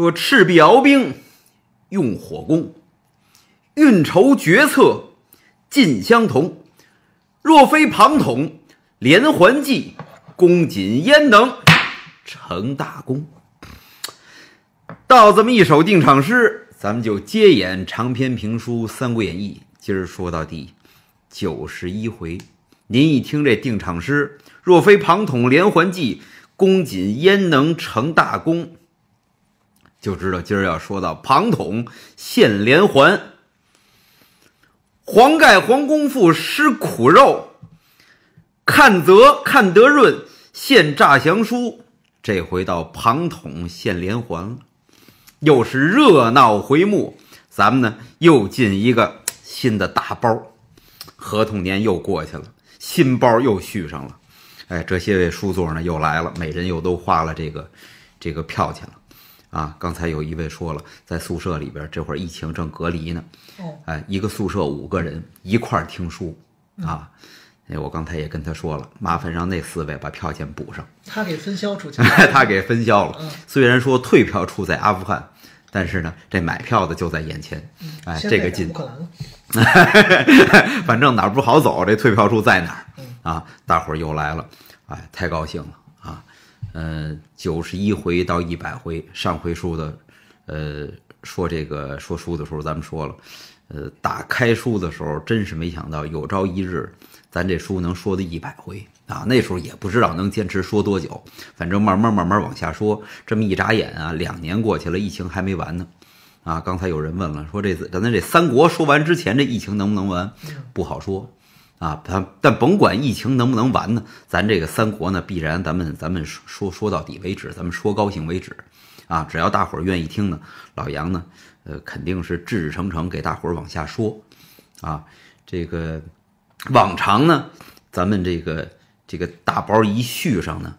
说赤壁鏖兵，用火攻，运筹决策尽相同。若非庞统连环计，公瑾焉能成大功？到这么一首定场诗，咱们就接演长篇评书《三国演义》。今儿说到第九十一回，您一听这定场诗：“若非庞统连环计，公瑾焉能成大功？”就知道今儿要说到庞统献连环，黄盖黄公父失苦肉，看则看得润献诈降书，这回到庞统献连环了，又是热闹回目，咱们呢又进一个新的大包，合同年又过去了，新包又续上了，哎，这些位书座呢又来了，每人又都花了这个这个票钱了。啊，刚才有一位说了，在宿舍里边，这会儿疫情正隔离呢。哦。哎，一个宿舍五个人一块儿听书啊。哎，我刚才也跟他说了，麻烦让那四位把票钱补上。他给分销出去。他给分销了。虽然说退票处在阿富汗，但是呢，这买票的就在眼前。嗯。哎，这个近。哈哈哈反正哪儿不好走，这退票处在哪儿。嗯。啊，大伙儿又来了，哎，太高兴了。呃，九十一回到一百回上回书的，呃，说这个说书的时候，咱们说了，呃，打开书的时候，真是没想到有朝一日咱这书能说的一百回啊！那时候也不知道能坚持说多久，反正慢慢慢慢往下说，这么一眨眼啊，两年过去了，疫情还没完呢，啊！刚才有人问了，说这次咱在这三国说完之前，这疫情能不能完？不好说。啊，他但甭管疫情能不能完呢，咱这个三国呢，必然咱们咱们说说到底为止，咱们说高兴为止，啊，只要大伙儿愿意听呢，老杨呢，呃，肯定是志志诚诚给大伙儿往下说，啊，这个往常呢，咱们这个这个大包一续上呢，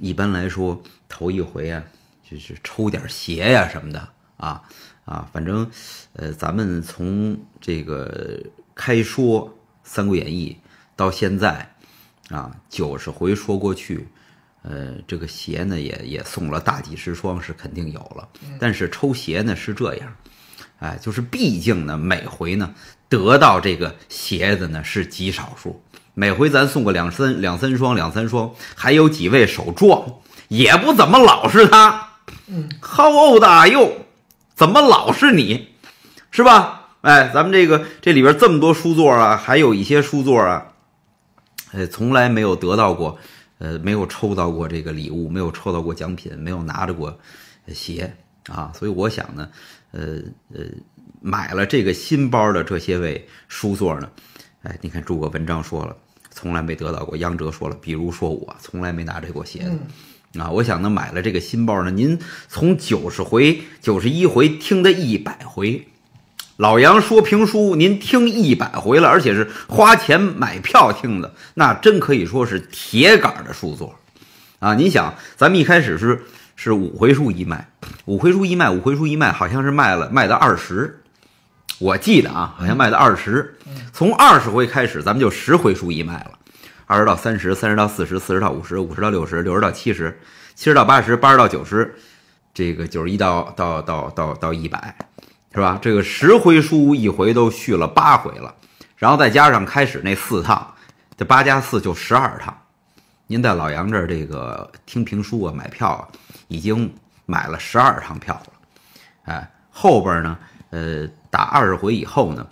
一般来说头一回啊，就是抽点鞋呀什么的啊啊，反正，呃，咱们从这个开说。《三国演义》到现在，啊，九十回说过去，呃，这个鞋呢也也送了大几十双是肯定有了，但是抽鞋呢是这样，哎，就是毕竟呢每回呢得到这个鞋子呢是极少数，每回咱送个两三两三双两三双，还有几位手壮也不怎么老实他。嗯，h o old w are you？怎么老是你，是吧？哎，咱们这个这里边这么多书座儿啊，还有一些书座儿啊，呃，从来没有得到过，呃，没有抽到过这个礼物，没有抽到过奖品，没有拿着过鞋啊。所以我想呢，呃呃，买了这个新包的这些位书座呢，哎，你看诸葛文章说了，从来没得到过；杨哲说了，比如说我从来没拿着过鞋。啊，我想呢，买了这个新包呢，您从九十回、九十一回听的一百回。老杨说评书，您听一百回了，而且是花钱买票听的，那真可以说是铁杆的书座，啊！您想，咱们一开始是是五回书一卖，五回书一卖，五回书一卖，好像是卖了卖到二十，我记得啊，好像卖到二十，从二十回开始，咱们就十回书一卖了，二十到三十，三十到四十，四十到五十，五十到六十，六十到七十，七十到八十，八十到九十，这个九十一到到到到到一百。是吧？这个十回书一回都续了八回了，然后再加上开始那四趟，这八加四就十二趟。您在老杨这儿这个听评书啊，买票啊，已经买了十二趟票了。哎，后边呢，呃，打二十回以后呢，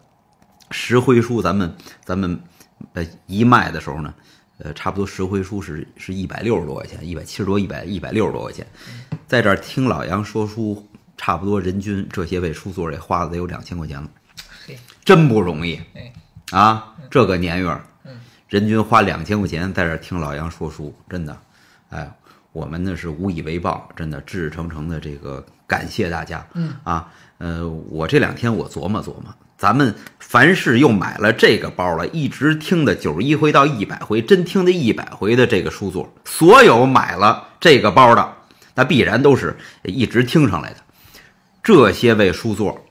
十回书咱们咱们呃一卖的时候呢，呃，差不多十回书是是一百六十多块钱，一百七十多，一百一百六十多块钱，在这儿听老杨说书。差不多人均这些位书座也花了得有两千块钱了，嘿，真不容易，啊，这个年月儿，人均花两千块钱在这听老杨说书，真的，哎，我们呢是无以为报，真的，诚诚的这个感谢大家，嗯，啊，呃，我这两天我琢磨琢磨，咱们凡是又买了这个包了，一直听的九十一回到一百回，真听的一百回的这个书座，所有买了这个包的，那必然都是一直听上来的。这些位书座，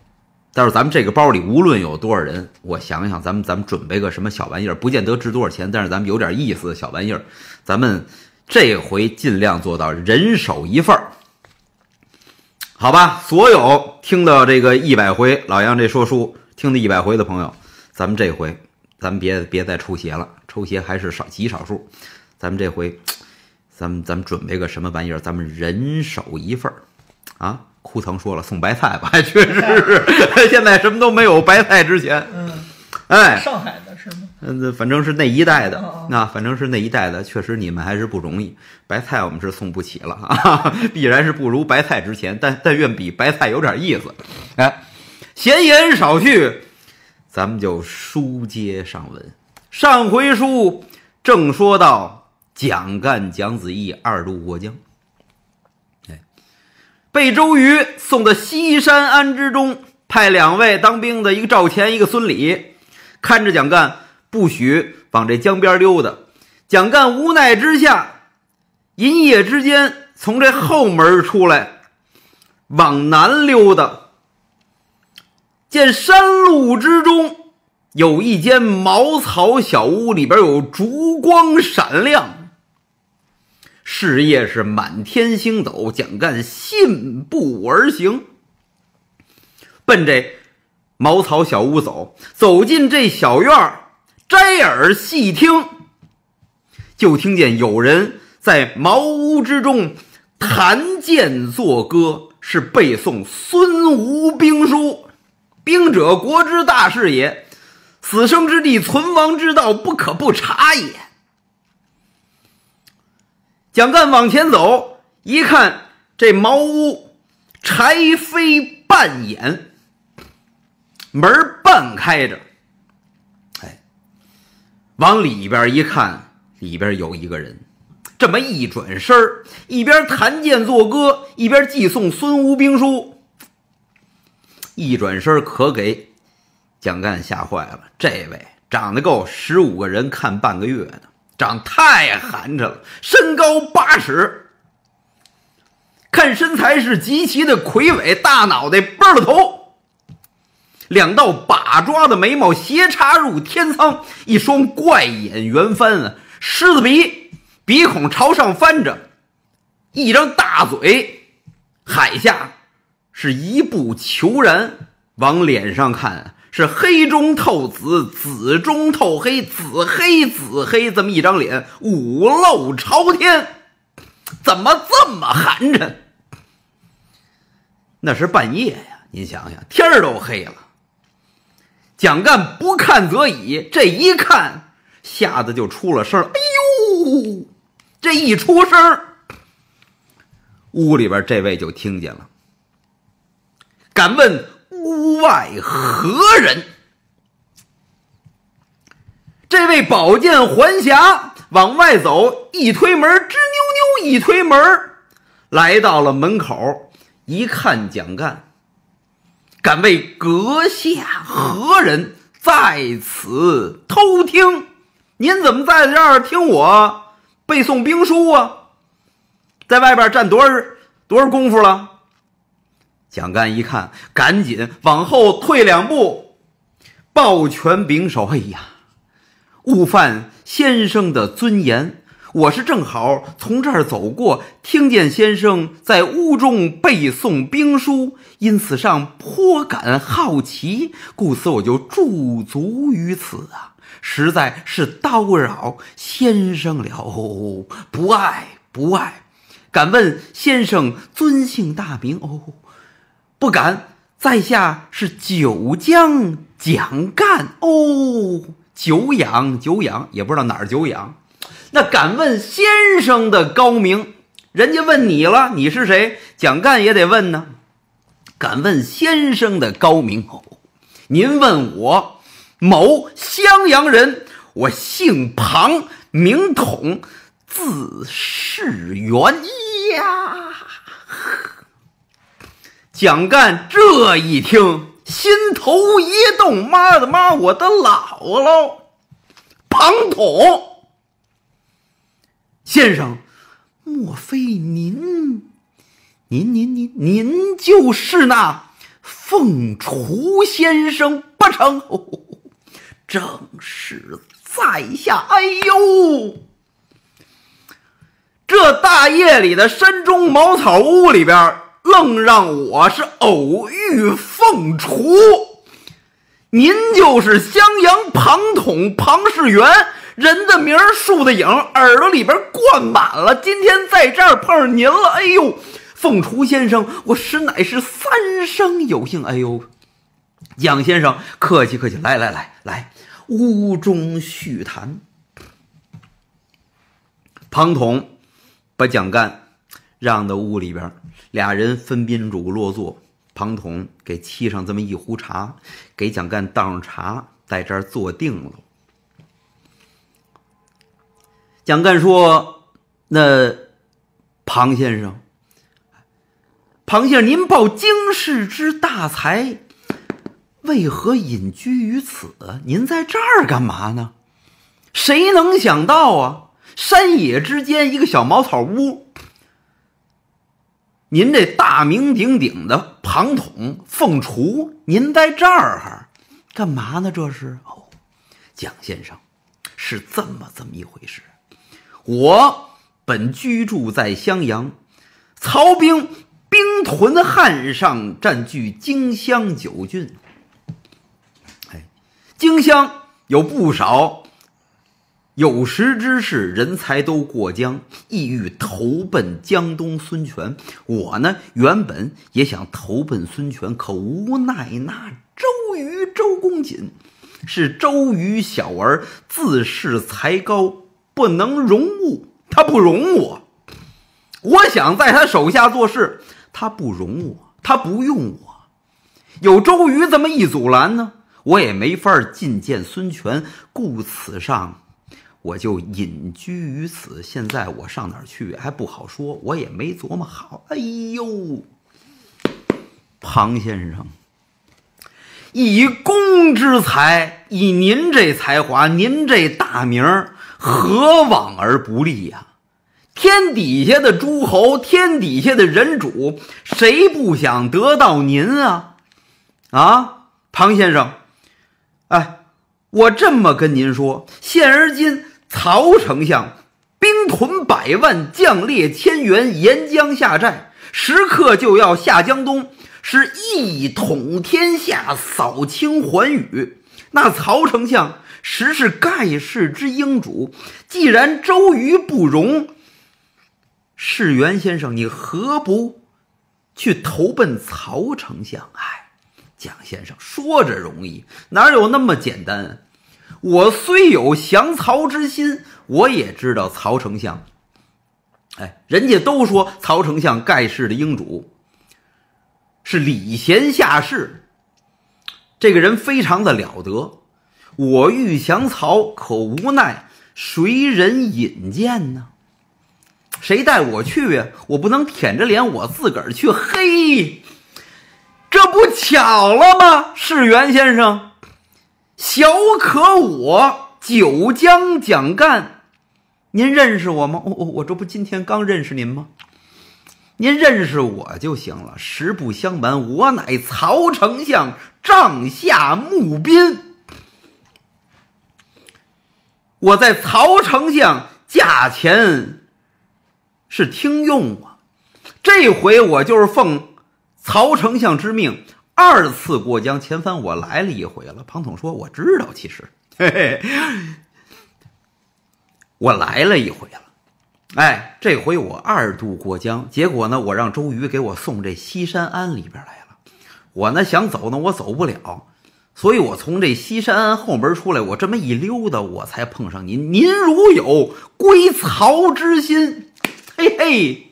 但是咱们这个包里无论有多少人，我想想，咱们咱们准备个什么小玩意儿，不见得值多少钱，但是咱们有点意思的小玩意儿，咱们这回尽量做到人手一份儿，好吧？所有听到这个一百回老杨这说书，听了一百回的朋友，咱们这回，咱们别别再抽鞋了，抽鞋还是少极少数，咱们这回，咱们咱们准备个什么玩意儿，咱们人手一份儿，啊？不曾说了送白菜吧，确实是现在什么都没有白菜值钱。嗯，哎，上海的是吗？嗯，反正是那一代的，那反正是那一代的，确实你们还是不容易。白菜我们是送不起了，必然是不如白菜值钱，但但愿比白菜有点意思。哎，闲言少叙，咱们就书接上文。上回书正说到蒋干、蒋子义二渡过江。被周瑜送到西山安之中，派两位当兵的，一个赵钱，一个孙李，看着蒋干不许往这江边溜达。蒋干无奈之下，一夜之间从这后门出来，往南溜达，见山路之中有一间茅草小屋，里边有烛光闪亮。事业是满天星斗，蒋干信步而行，奔这茅草小屋走，走进这小院儿，摘耳细听，就听见有人在茅屋之中弹剑作歌，是背诵《孙吴兵书》：“兵者，国之大事也，死生之地，存亡之道，不可不察也。”蒋干往前走，一看这茅屋柴扉半掩，门半开着。哎，往里边一看，里边有一个人，这么一转身一边弹剑作歌，一边寄送孙吴兵书。一转身可给蒋干吓坏了。这位长得够十五个人看半个月的。长太寒碜了，身高八尺，看身材是极其的魁伟，大脑袋笨了头，两道把抓的眉毛斜插入天仓，一双怪眼圆翻啊，狮子鼻鼻孔朝上翻着，一张大嘴，海下是一步求然往脸上看。是黑中透紫，紫中透黑，紫黑紫黑，这么一张脸五露朝天，怎么这么寒碜？那是半夜呀，您想想，天都黑了。蒋干不看则已，这一看，吓得就出了声：“哎呦！”这一出声，屋里边这位就听见了，敢问？屋外何人？这位宝剑还侠往外走，一推门吱扭扭，一推门来到了门口，一看，蒋干，敢为阁下何人在此偷听？您怎么在这儿听我背诵兵书啊？在外边站多少多少功夫了？蒋干一看，赶紧往后退两步，抱拳拱手：“哎呀，悟饭先生的尊严，我是正好从这儿走过，听见先生在屋中背诵兵书，因此上颇感好奇，故此我就驻足于此啊，实在是叨扰先生了哦，不爱不爱，敢问先生尊姓大名哦？”不敢，在下是九江蒋干哦，久仰久仰，也不知道哪儿久仰。那敢问先生的高明，人家问你了，你是谁？蒋干也得问呢。敢问先生的高明哦，您问我，某襄阳人，我姓庞，名统，字士元呀。蒋干这一听，心头一动，妈的妈，我的姥姥！庞统先生，莫非您，您您您您就是那凤雏先生不成？正是在下。哎呦，这大夜里的山中茅草屋里边儿。愣让我是偶遇凤雏，您就是襄阳庞统庞士元，人的名儿树的影，耳朵里边灌满了。今天在这儿碰上您了，哎呦，凤雏先生，我实乃是三生有幸。哎呦，蒋先生，客气客气，来来来来，屋中叙谈。庞统把蒋干。让到屋里边，俩人分宾主落座。庞统给沏上这么一壶茶，给蒋干倒上茶，在这儿坐定了。蒋干说：“那庞先生，庞先生，您抱经世之大才，为何隐居于此？您在这儿干嘛呢？谁能想到啊，山野之间一个小茅草屋。”您这大名鼎鼎的庞统凤雏，您在这儿哈，干嘛呢？这是哦，蒋先生，是这么这么一回事。我本居住在襄阳，曹兵兵屯汉上，占据荆襄九郡。哎，荆襄有不少。有识之士，人才都过江，意欲投奔江东孙权。我呢，原本也想投奔孙权，可无奈那周瑜、周公瑾是周瑜小儿，自恃才高，不能容物。他不容我，我想在他手下做事，他不容我，他不用我。有周瑜这么一阻拦呢，我也没法觐见孙权。故此上。我就隐居于此，现在我上哪儿去还不好说，我也没琢磨好。哎呦，庞先生，以公之才，以您这才华，您这大名，何往而不利呀？天底下的诸侯，天底下的人主，谁不想得到您啊？啊，庞先生，哎，我这么跟您说，现而今。曹丞相兵屯百万，将列千员，沿江下寨，时刻就要下江东，是一统天下，扫清寰宇。那曹丞相实是盖世之英主，既然周瑜不容，士元先生，你何不去投奔曹丞相？哎，蒋先生说着容易，哪有那么简单？我虽有降曹之心，我也知道曹丞相。哎，人家都说曹丞相盖世的英主，是礼贤下士，这个人非常的了得。我欲降曹，可无奈谁人引荐呢？谁带我去呀？我不能舔着脸我自个儿去。嘿，这不巧了吗？是袁先生。小可我九江蒋干，您认识我吗？我我这不今天刚认识您吗？您认识我就行了。实不相瞒，我乃曹丞相帐下募兵。我在曹丞相驾前是听用啊。这回我就是奉曹丞相之命。二次过江，前番我来了一回了。庞统说：“我知道，其实 嘿嘿，我来了一回了。哎，这回我二度过江，结果呢，我让周瑜给我送这西山庵里边来了。我呢想走呢，我走不了，所以我从这西山庵后门出来，我这么一溜达，我才碰上您。您如有归曹之心，嘿嘿，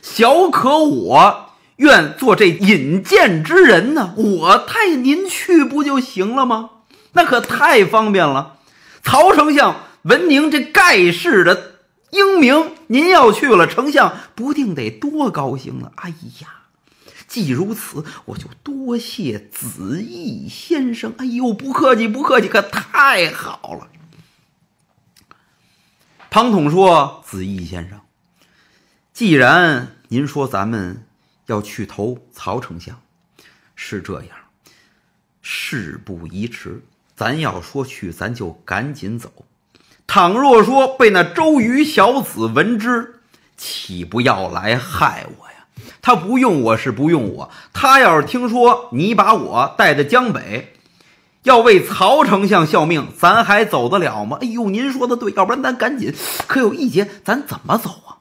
小可我。”愿做这引荐之人呢？我带您去不就行了吗？那可太方便了。曹丞相闻您这盖世的英明，您要去了，丞相不定得多高兴呢。哎呀，既如此，我就多谢子义先生。哎呦，不客气，不客气，可太好了。庞统说：“子义先生，既然您说咱们……”要去投曹丞相，是这样。事不宜迟，咱要说去，咱就赶紧走。倘若说被那周瑜小子闻之，岂不要来害我呀？他不用我是不用我，他要是听说你把我带到江北，要为曹丞相效命，咱还走得了吗？哎呦，您说的对，要不然咱赶紧。可有一节，咱怎么走啊？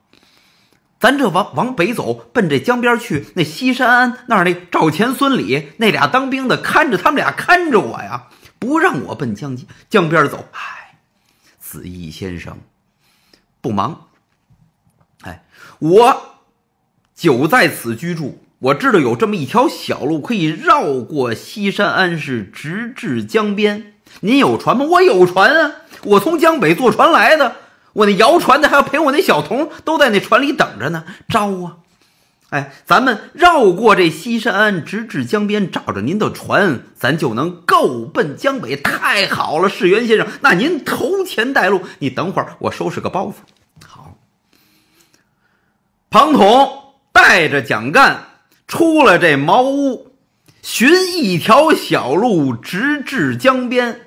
咱这往往北走，奔这江边去。那西山庵那儿，那赵钱孙李那俩当兵的看着他们俩，看着我呀，不让我奔江江边走。哎，子义先生不忙。哎，我久在此居住。我知道有这么一条小路可以绕过西山庵，是直至江边。您有船吗？我有船啊，我从江北坐船来的。我那摇船的还要陪我那小童都在那船里等着呢。招啊！哎，咱们绕过这西山，直至江边，找着您的船，咱就能够奔江北。太好了，世元先生，那您头前带路。你等会儿，我收拾个包袱。好，庞统带着蒋干出了这茅屋，寻一条小路，直至江边，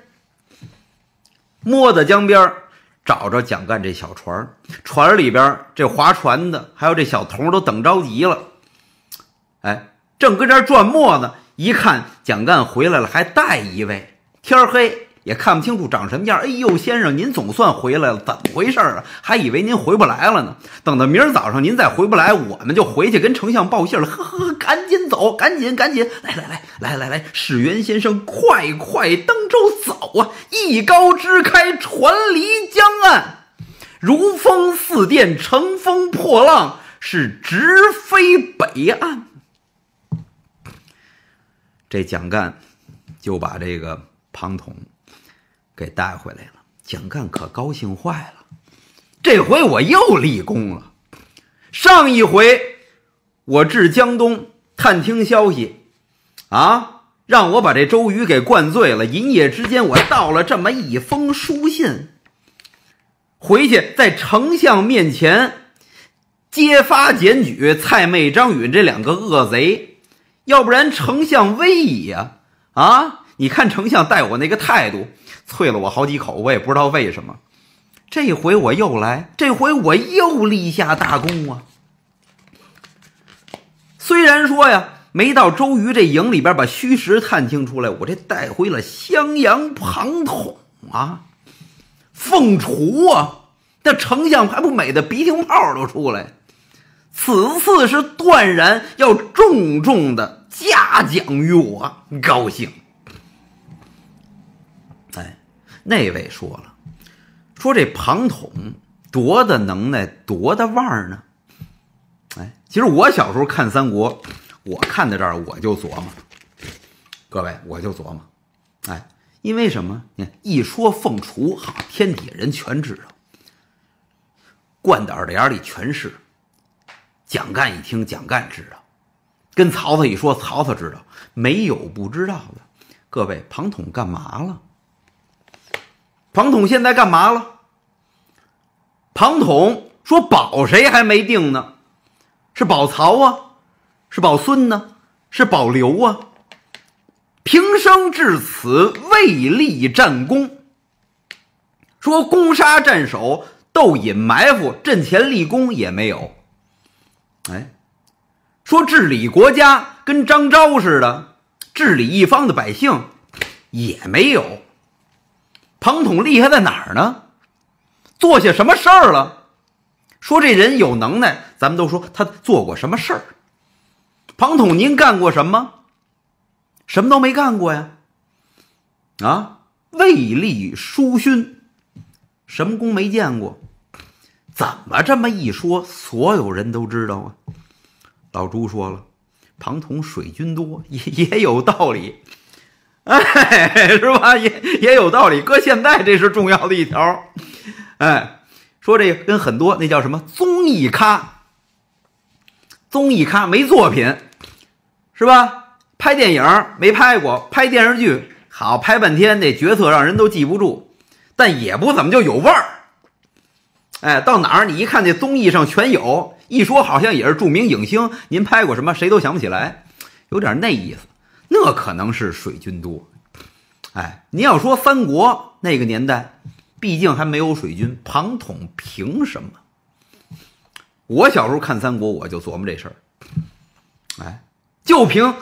摸到江边找着蒋干这小船船里边这划船的，还有这小童都等着急了。哎，正搁这转磨呢，一看蒋干回来了，还带一位。天黑。也看不清楚长什么样。哎呦，先生，您总算回来了，怎么回事啊？还以为您回不来了呢。等到明儿早上您再回不来，我们就回去跟丞相报信了。呵呵，赶紧走，赶紧，赶紧，来来来来来来，史元先生，快快登舟走啊！一篙支开船离江岸，如风似电，乘风破浪，是直飞北岸。这蒋干就把这个庞统。给带回来了，蒋干可高兴坏了。这回我又立功了。上一回我至江东探听消息，啊，让我把这周瑜给灌醉了。一夜之间，我到了这么一封书信，回去在丞相面前揭发检举蔡瑁、张允这两个恶贼。要不然，丞相威矣啊！啊，你看丞相待我那个态度。啐了我好几口，我也不知道为什么。这回我又来，这回我又立下大功啊！虽然说呀，没到周瑜这营里边把虚实探听出来，我这带回了襄阳庞统啊、凤雏啊，那丞相还不美的鼻涕泡都出来。此次是断然要重重的嘉奖于我，高兴。那位说了，说这庞统多大能耐，多大腕儿呢？哎，其实我小时候看《三国》，我看到这儿我就琢磨，各位我就琢磨，哎，因为什么？你看，一说凤雏，哈，天底下人全知道，灌到耳朵眼里全是。蒋干一听，蒋干知道，跟曹操一说，曹操知道，没有不知道的。各位，庞统干嘛了？庞统现在干嘛了？庞统说：“保谁还没定呢？是保曹啊，是保孙呢，是保刘啊？平生至此未立战功，说攻杀战守斗隐埋伏阵前立功也没有。哎，说治理国家跟张昭似的，治理一方的百姓也没有。”庞统厉害在哪儿呢？做些什么事儿了？说这人有能耐，咱们都说他做过什么事儿。庞统，您干过什么？什么都没干过呀！啊，卫立书勋，什么功没见过？怎么这么一说，所有人都知道啊。老朱说了，庞统水军多，也也有道理。哎，是吧？也也有道理。搁现在，这是重要的一条。哎，说这跟很多那叫什么综艺咖，综艺咖没作品，是吧？拍电影没拍过，拍电视剧好拍半天，那角色让人都记不住，但也不怎么就有味儿。哎，到哪儿你一看，那综艺上全有，一说好像也是著名影星，您拍过什么？谁都想不起来，有点那意思。那可能是水军多，哎，你要说三国那个年代，毕竟还没有水军，庞统凭什么？我小时候看三国，我就琢磨这事儿，哎，就凭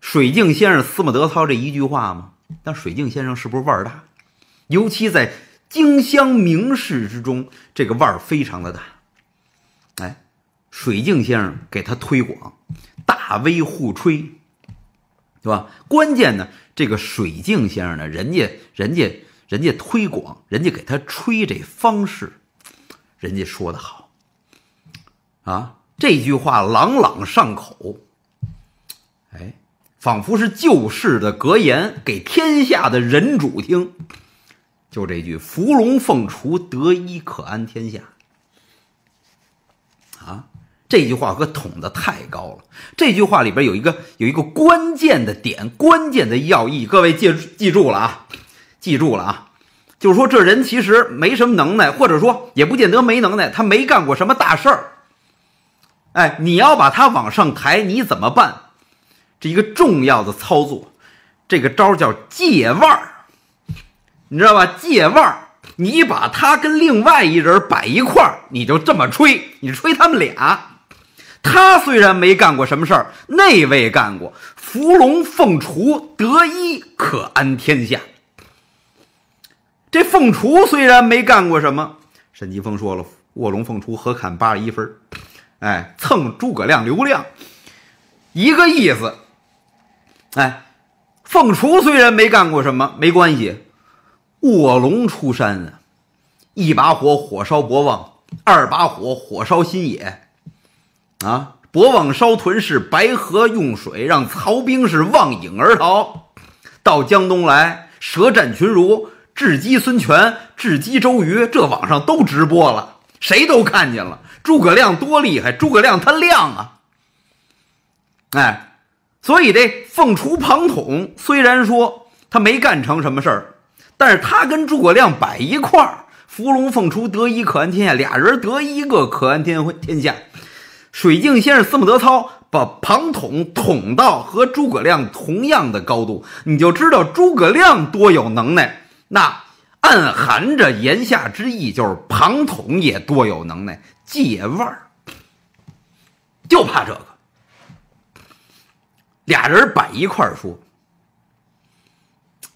水镜先生司马德操这一句话吗？但水镜先生是不是腕儿大？尤其在荆襄名士之中，这个腕儿非常的大。哎，水镜先生给他推广，大威互吹。是吧？关键呢，这个水镜先生呢，人家人家人家推广，人家给他吹这方式，人家说的好，啊，这句话朗朗上口，哎，仿佛是旧世的格言，给天下的人主听，就这句“伏龙凤雏，得一可安天下”。这句话可捅的太高了。这句话里边有一个有一个关键的点，关键的要义，各位记记住了啊，记住了啊，就是说这人其实没什么能耐，或者说也不见得没能耐，他没干过什么大事儿。哎，你要把他往上抬，你怎么办？这一个重要的操作，这个招叫借腕儿，你知道吧？借腕儿，你把他跟另外一人摆一块儿，你就这么吹，你吹他们俩。他虽然没干过什么事儿，那位干过。伏龙凤雏得一可安天下。这凤雏虽然没干过什么，沈奇峰说了：“卧龙凤雏何砍八十一分？”哎，蹭诸葛亮流量，一个意思。哎，凤雏虽然没干过什么，没关系。卧龙出山啊，一把火火烧博望，二把火火烧新野。啊！博望烧屯是白河用水，让曹兵是望影而逃；到江东来舌战群儒，智击孙权，智击周瑜，这网上都直播了，谁都看见了。诸葛亮多厉害！诸葛亮他亮啊！哎，所以这凤雏庞统虽然说他没干成什么事儿，但是他跟诸葛亮摆一块儿，伏龙凤雏得一可安天下，俩人得一个可安天天下。水镜先生司么德操把庞统捅到和诸葛亮同样的高度，你就知道诸葛亮多有能耐。那暗含着言下之意，就是庞统也多有能耐。借腕儿，就怕这个。俩人摆一块儿说，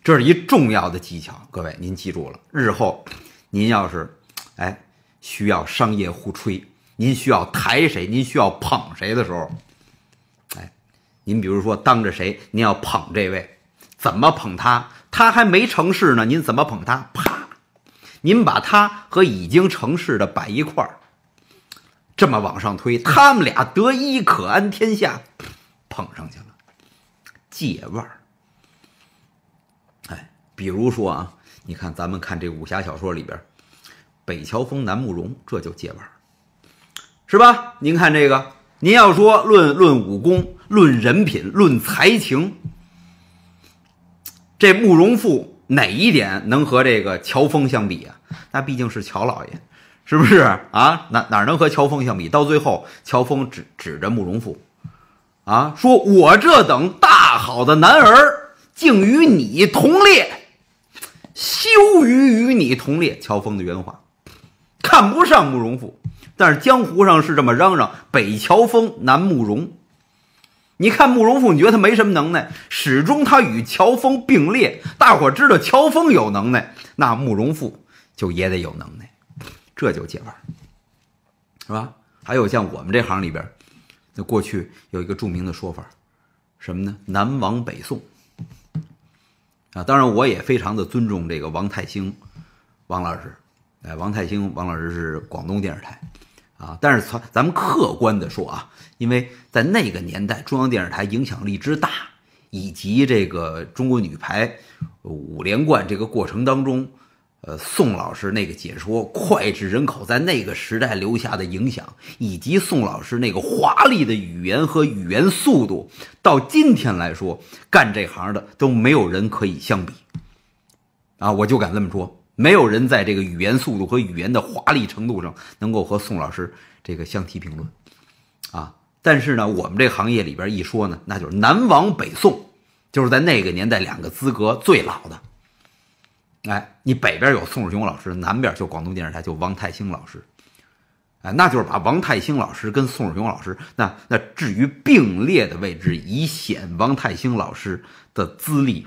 这是一重要的技巧。各位，您记住了，日后您要是哎需要商业互吹。您需要抬谁，您需要捧谁的时候，哎，您比如说当着谁，您要捧这位，怎么捧他？他还没成事呢，您怎么捧他？啪，您把他和已经成事的摆一块儿，这么往上推，他们俩得一可安天下，捧上去了，借腕儿。哎，比如说啊，你看咱们看这武侠小说里边，北乔峰，南慕容，这就借腕儿。是吧？您看这个，您要说论论武功、论人品、论才情，这慕容复哪一点能和这个乔峰相比啊？那毕竟是乔老爷，是不是啊？哪哪能和乔峰相比？到最后，乔峰指指着慕容复，啊，说我这等大好的男儿，竟与你同列，羞于与你同列。乔峰的圆滑，看不上慕容复。但是江湖上是这么嚷嚷：北乔峰，南慕容。你看慕容复，你觉得他没什么能耐？始终他与乔峰并列。大伙知道乔峰有能耐，那慕容复就也得有能耐，这就解玩，是吧？还有像我们这行里边，那过去有一个著名的说法，什么呢？南王北宋。啊，当然我也非常的尊重这个王太兴，王老师。哎，王太兴，王老师是广东电视台。啊，但是从咱们客观的说啊，因为在那个年代，中央电视台影响力之大，以及这个中国女排五连冠这个过程当中，呃，宋老师那个解说脍炙人口，在那个时代留下的影响，以及宋老师那个华丽的语言和语言速度，到今天来说，干这行的都没有人可以相比，啊，我就敢这么说。没有人在这个语言速度和语言的华丽程度上能够和宋老师这个相提并论，啊！但是呢，我们这行业里边一说呢，那就是南王北宋，就是在那个年代两个资格最老的。哎，你北边有宋世雄老师，南边就广东电视台就王太兴老师，哎，那就是把王太兴老师跟宋世雄老师那那置于并列的位置，以显王太兴老师的资历，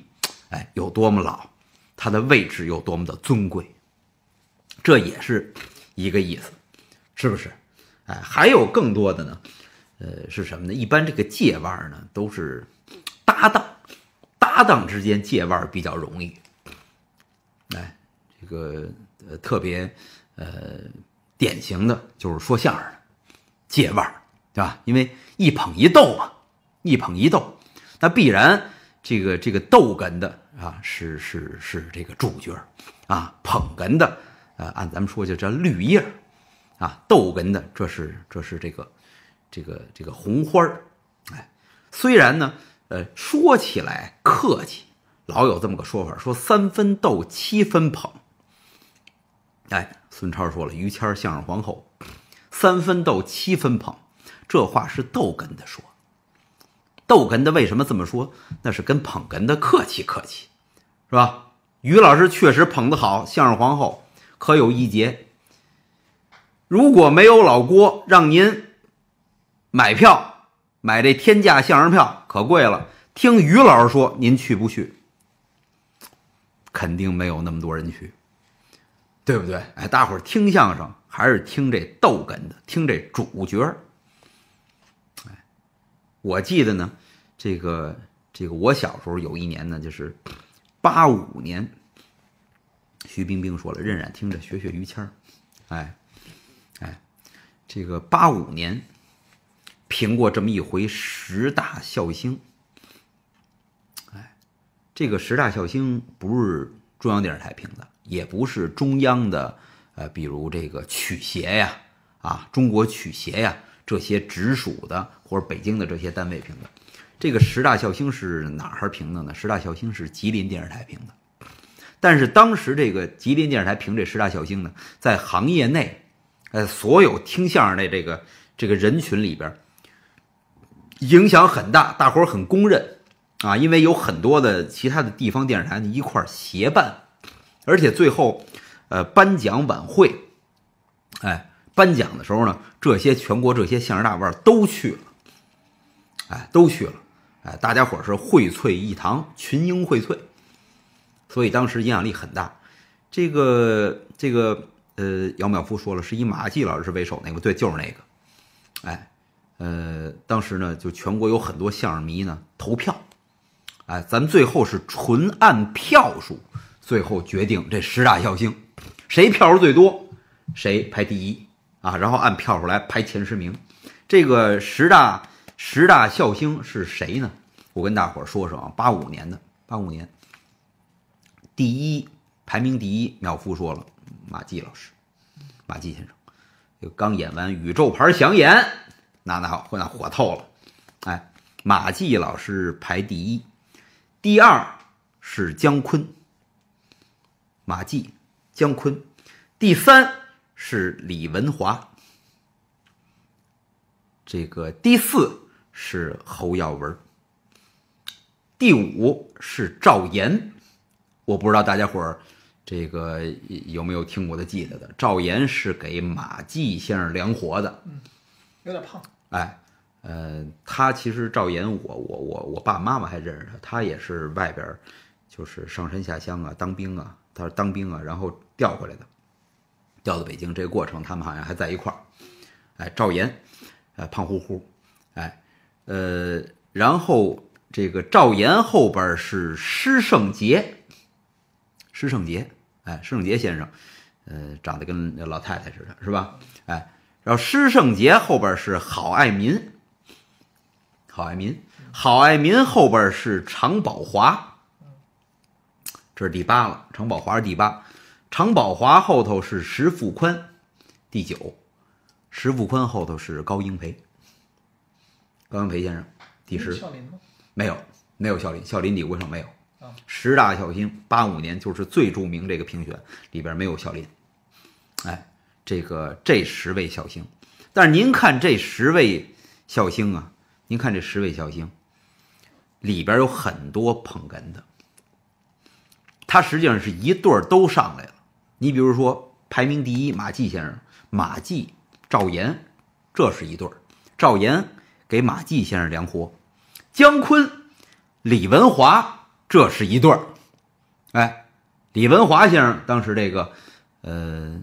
哎，有多么老。他的位置有多么的尊贵，这也是一个意思，是不是？哎，还有更多的呢，呃，是什么呢？一般这个借腕呢，都是搭档，搭档之间借腕比较容易。哎，这个呃，特别呃，典型的就是说相声的借腕儿，对吧？因为一捧一逗嘛，一捧一逗，那必然这个这个逗哏的。啊，是是是这个主角啊，捧哏的，呃，按咱们说就叫绿叶啊，逗哏的，这是这是这个，这个这个红花哎，虽然呢，呃，说起来客气，老有这么个说法，说三分逗七分捧，哎，孙超说了，于谦相声皇后，三分逗七分捧，这话是逗哏的说，逗哏的为什么这么说？那是跟捧哏的客气客气。是吧？于老师确实捧得好，相声皇后可有一劫。如果没有老郭让您买票买这天价相声票，可贵了。听于老师说，您去不去？肯定没有那么多人去，对不对？哎，大伙儿听相声还是听这逗哏的，听这主角。哎，我记得呢，这个这个，我小时候有一年呢，就是。八五年，徐冰冰说了：“任苒，听着，学学于谦儿，哎，哎，这个八五年评过这么一回十大笑星。哎，这个十大笑星不是中央电视台评的，也不是中央的，呃，比如这个曲协呀，啊，中国曲协呀，这些直属的或者北京的这些单位评的。”这个十大笑星是哪儿评的呢？十大笑星是吉林电视台评的。但是当时这个吉林电视台评这十大笑星呢，在行业内，呃，所有听相声的这个这个人群里边，影响很大，大伙儿很公认啊。因为有很多的其他的地方电视台一块协办，而且最后，呃，颁奖晚会，哎，颁奖的时候呢，这些全国这些相声大腕都去了，哎，都去了。哎，大家伙是荟萃一堂，群英荟萃，所以当时影响力很大。这个这个呃，姚淼夫说了，是以马季老师为首那个，对，就是那个。哎，呃，当时呢，就全国有很多相声迷呢投票，哎，咱最后是纯按票数最后决定这十大笑星，谁票数最多谁排第一啊，然后按票数来排前十名，这个十大。十大笑星是谁呢？我跟大伙儿说说啊，八五年的，八五年，第一排名第一，妙夫说了，马季老师，马季先生，就刚演完《宇宙牌祥演，那那好，那火透了，哎，马季老师排第一，第二是姜昆，马季，姜昆，第三是李文华，这个第四。是侯耀文，第五是赵岩，我不知道大家伙儿这个有没有听过的、记得的。赵岩是给马季先生量活的，嗯，有点胖。哎，呃，他其实赵岩，我我我我爸爸妈妈还认识他，他也是外边就是上山下乡啊，当兵啊，他是当兵啊，然后调回来的，调到北京这个过程，他们好像还在一块儿。哎，赵岩，呃，胖乎乎。呃，然后这个赵岩后边是施圣杰，施圣杰，哎，施圣杰先生，呃，长得跟老太太似的，是吧？哎，然后施圣杰后边是郝爱民，郝爱民，郝爱民后边是常宝华，这是第八了，常宝华是第八，常宝华后头是石富宽，第九，石富宽后头是高英培。高阳培先生，第十，没有没有孝林，孝林第五场没有啊。十大孝星，八五年就是最著名这个评选里边没有孝林，哎，这个这十位孝星，但是您看这十位孝星啊，您看这十位孝星里边有很多捧哏的，他实际上是一对儿都上来了。你比如说排名第一马季先生，马季赵岩，这是一对儿，赵岩。给马季先生量活，姜昆、李文华，这是一对儿。哎，李文华先生当时这个，呃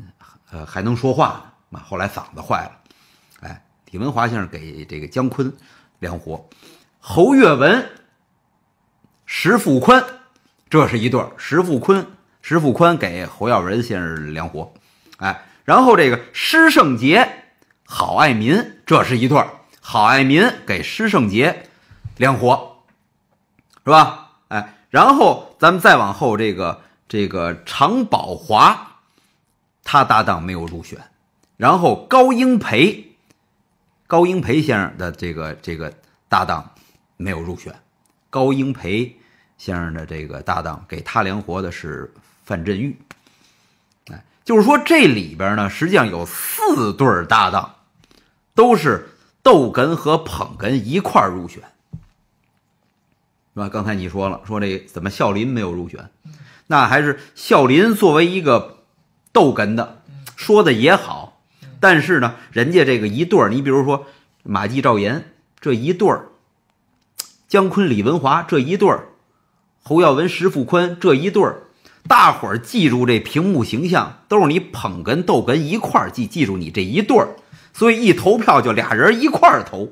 呃还能说话呢，啊，后来嗓子坏了。哎，李文华先生给这个姜昆量活，侯跃文、石富宽，这是一对儿。石富宽，石富宽给侯耀文先生量活。哎，然后这个施圣杰、郝爱民，这是一对儿。郝爱民给施圣杰量活，是吧？哎，然后咱们再往后，这个这个常宝华他搭档没有入选，然后高英培高英培先生的这个这个搭档没有入选，高英培先生的这个搭档给他量活的是范振玉，哎，就是说这里边呢，实际上有四对搭档都是。逗哏和捧哏一块儿入选，是吧？刚才你说了，说这怎么笑林没有入选？那还是笑林作为一个逗哏的，说的也好。但是呢，人家这个一对儿，你比如说马季赵岩这一对儿，姜昆李文华这一对儿，侯耀文石富宽这一对儿，大伙儿记住这屏幕形象，都是你捧哏逗哏一块儿记，记住你这一对儿。所以一投票就俩人一块儿投，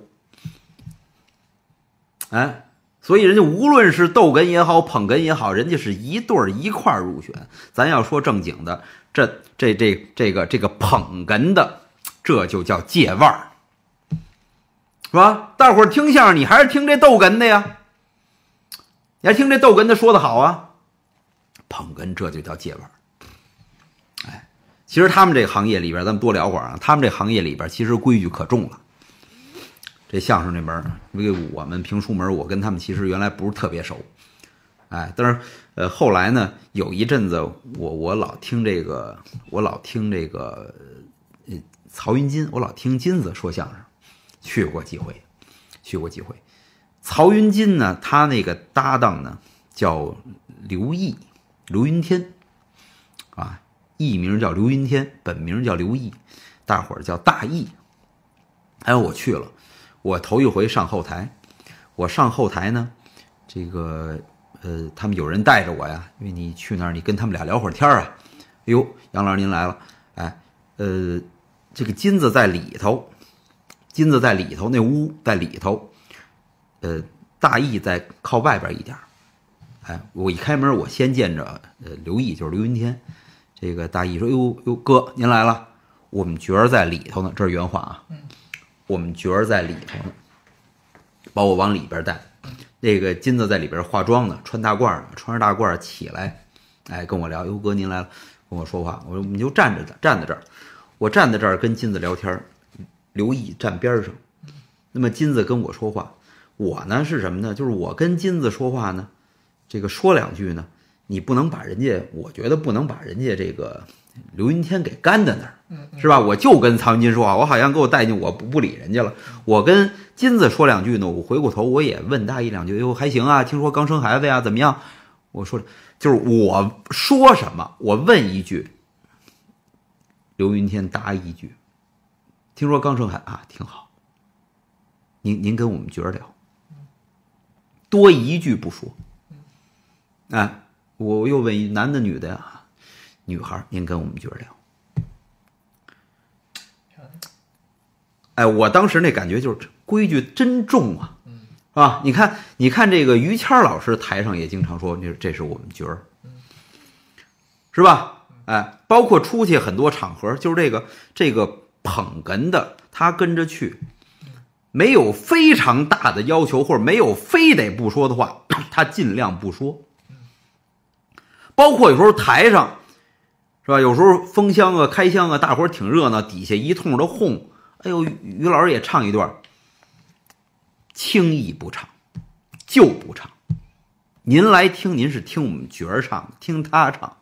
哎，所以人家无论是逗哏也好，捧哏也好，人家是一对儿一块儿入选。咱要说正经的，这这这这个这个捧哏的，这就叫借腕儿，是吧？大伙儿听相声，你还是听这逗哏的呀，你还听这逗哏的说的好啊，捧哏这就叫借腕儿。其实他们这个行业里边，咱们多聊会儿啊。他们这行业里边，其实规矩可重了。这相声这门，因为我们评书门，我跟他们其实原来不是特别熟，哎，但是呃，后来呢，有一阵子，我我老听这个，我老听这个呃曹云金，我老听金子说相声，去过几回，去过几回。曹云金呢，他那个搭档呢叫刘毅刘云天，啊。艺名叫刘云天，本名叫刘毅，大伙儿叫大毅。哎，我去了，我头一回上后台，我上后台呢，这个呃，他们有人带着我呀，因为你去那儿，你跟他们俩聊会儿天啊。哎呦，杨老师您来了，哎，呃，这个金子在里头，金子在里头，那屋在里头，呃，大毅在靠外边一点哎，我一开门，我先见着呃，刘毅，就是刘云天。这个大义说：“哟哟，哥，您来了，我们角儿在里头呢。”这是原话啊。嗯，我们角儿在里头呢，把我往里边带。那个金子在里边化妆呢，穿大褂呢，穿着大褂起来，哎，跟我聊。哟，哥，您来了，跟我说话。我说你就站着站在这儿，我站在这儿跟金子聊天。刘毅站边上，那么金子跟我说话，我呢是什么呢？就是我跟金子说话呢，这个说两句呢。你不能把人家，我觉得不能把人家这个刘云天给干在那儿，是吧？我就跟曹云金说啊，我好像给我带进我不不理人家了。我跟金子说两句呢，我回过头我也问他一两句，哟，还行啊？听说刚生孩子呀，怎么样？我说，就是我说什么，我问一句，刘云天答一句。听说刚生孩啊，挺好。您您跟我们角儿聊，多一句不说，啊。我又问一男的女的呀，女孩，您跟我们角儿聊。哎，我当时那感觉就是规矩真重啊，啊，你看，你看这个于谦老师台上也经常说，这这是我们角儿，是吧？哎，包括出去很多场合，就是这个这个捧哏的，他跟着去，没有非常大的要求或者没有非得不说的话，他尽量不说。包括有时候台上，是吧？有时候封箱啊、开箱啊，大伙儿挺热闹，底下一通的哄。哎呦，于老师也唱一段儿，轻易不唱，就不唱。您来听，您是听我们角儿唱，听他唱，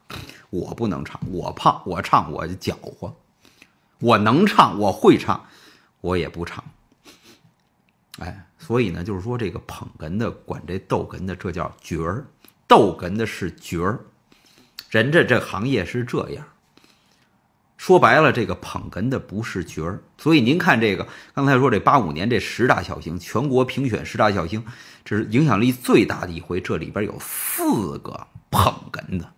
我不能唱，我胖，我唱我就搅和，我能唱，我会唱，我也不唱。哎，所以呢，就是说这个捧哏的管这逗哏的，这叫角儿，逗哏的是角儿。人家这行业是这样，说白了，这个捧哏的不是角儿，所以您看这个，刚才说这八五年这十大小星，全国评选十大小星，这是影响力最大的一回，这里边有四个捧哏的，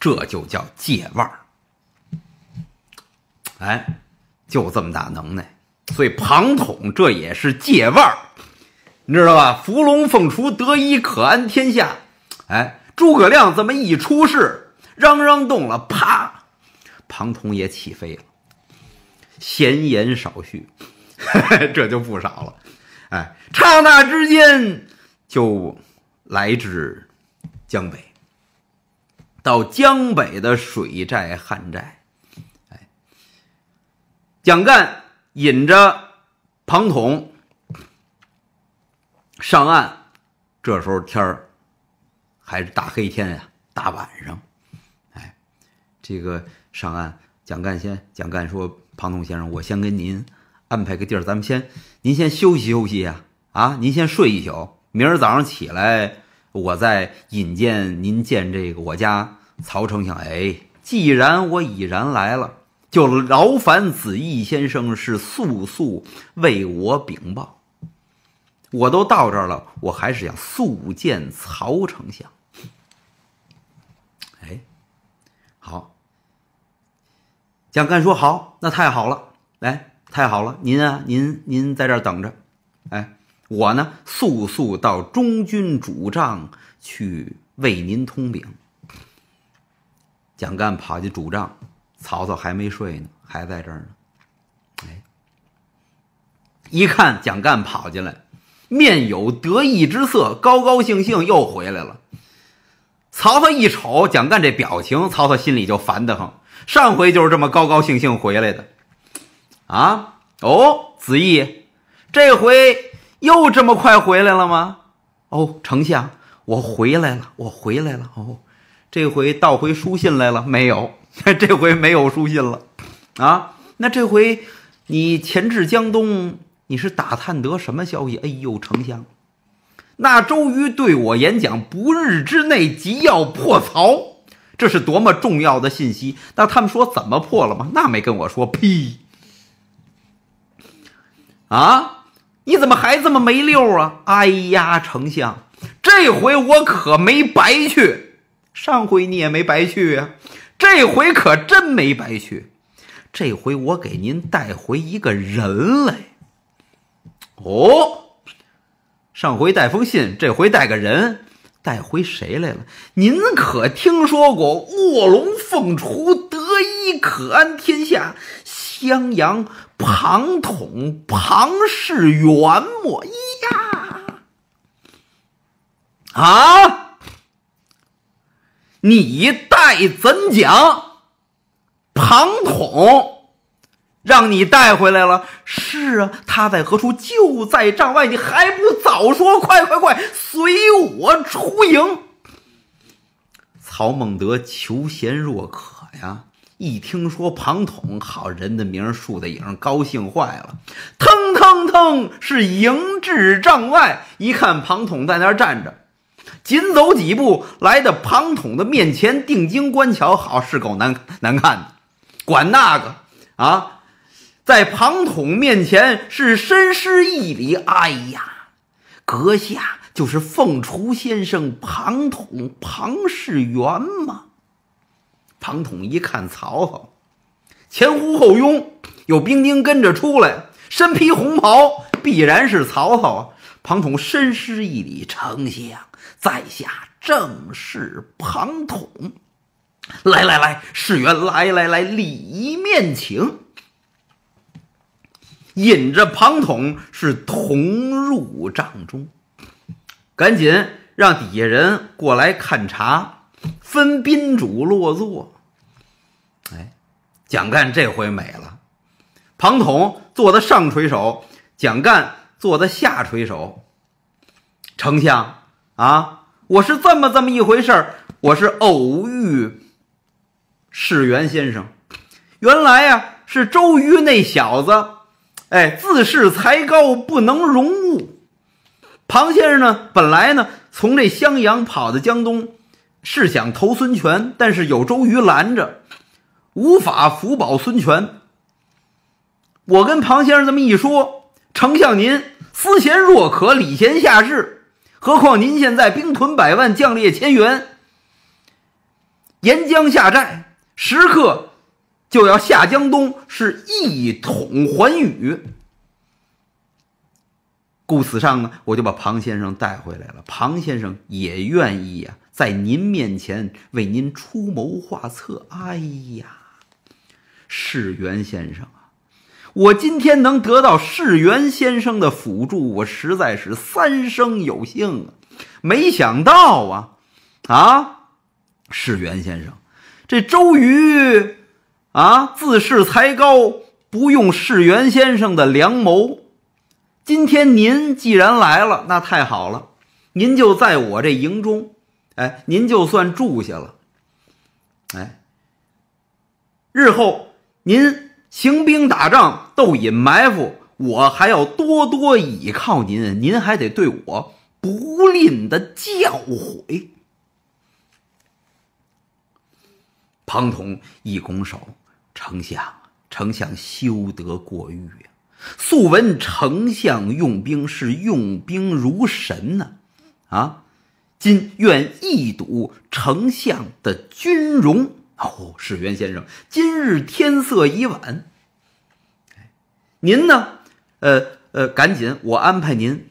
这就叫借腕儿，哎，就这么大能耐，所以庞统这也是借腕儿，你知道吧？伏龙凤雏得一可安天下，哎。诸葛亮这么一出世，嚷嚷动了，啪，庞统也起飞了。闲言少叙，这就不少了。哎，刹那之间就来至江北，到江北的水寨旱寨。哎，蒋干引着庞统上岸，这时候天儿。还是大黑天呀，大晚上，哎，这个上岸，蒋干先，蒋干说：“庞统先生，我先跟您安排个地儿，咱们先，您先休息休息啊，啊，您先睡一宿，明儿早上起来，我再引荐您见这个我家曹丞相。哎，既然我已然来了，就劳烦子义先生是速速为我禀报，我都到这儿了，我还是想速见曹丞相。”好，蒋干说：“好，那太好了，来，太好了，您啊，您您在这儿等着，哎，我呢，速速到中军主帐去为您通禀。”蒋干跑进主帐，曹操还没睡呢，还在这儿呢。哎，一看蒋干跑进来，面有得意之色，高高兴兴又回来了。曹操一瞅蒋干这表情，曹操心里就烦得很。上回就是这么高高兴兴回来的，啊？哦，子义，这回又这么快回来了吗？哦，丞相，我回来了，我回来了。哦，这回倒回书信来了没有？这回没有书信了，啊？那这回你前至江东，你是打探得什么消息？哎呦，丞相。那周瑜对我演讲，不日之内即要破曹，这是多么重要的信息！那他们说怎么破了吗？那没跟我说。呸！啊，你怎么还这么没溜啊？哎呀，丞相，这回我可没白去，上回你也没白去呀，这回可真没白去。这回我给您带回一个人来，哦。上回带封信，这回带个人，带回谁来了？您可听说过卧龙凤雏，得一可安天下？襄阳庞统，庞士元末呀，啊，你带怎讲？庞统。让你带回来了。是啊，他在何处？就在帐外。你还不早说？快快快，随我出营。曹孟德求贤若渴呀，一听说庞统好人的名儿树的影，高兴坏了。腾腾腾，是迎至帐外。一看庞统在那儿站着，紧走几步，来到庞统的面前，定睛观瞧，好是够难难看的，管那个啊。在庞统面前是深施一礼。哎呀，阁下就是凤雏先生庞统庞士元吗？庞统一看曹操，前呼后拥，有兵丁跟着出来，身披红袍，必然是曹操啊！庞统深施一礼，丞相，在下正是庞统。来来来，士元，来来来，里面请。引着庞统是同入帐中，赶紧让底下人过来看茶，分宾主落座。哎，蒋干这回美了，庞统坐的上垂手，蒋干坐的下垂手。丞相啊，我是这么这么一回事儿，我是偶遇士元先生，原来呀是周瑜那小子。哎，自恃才高，不能容物。庞先生呢，本来呢，从这襄阳跑到江东，是想投孙权，但是有周瑜拦着，无法辅保孙权。我跟庞先生这么一说，丞相您思贤若渴，礼贤下士，何况您现在兵屯百万，将列千员，沿江下寨，时刻。就要下江东，是一统寰宇。故此上呢，我就把庞先生带回来了。庞先生也愿意啊，在您面前为您出谋划策。哎呀，世元先生啊，我今天能得到世元先生的辅助，我实在是三生有幸啊！没想到啊，啊，世元先生，这周瑜。啊，自恃才高，不用士元先生的良谋。今天您既然来了，那太好了，您就在我这营中，哎，您就算住下了。哎，日后您行兵打仗、斗隐埋伏，我还要多多倚靠您，您还得对我不吝的教诲。庞统一拱手。丞相，丞相休得过誉啊！素闻丞相用兵是用兵如神呢，啊！今愿一睹丞相的军容。哦，史元先生，今日天色已晚，您呢？呃呃，赶紧，我安排您，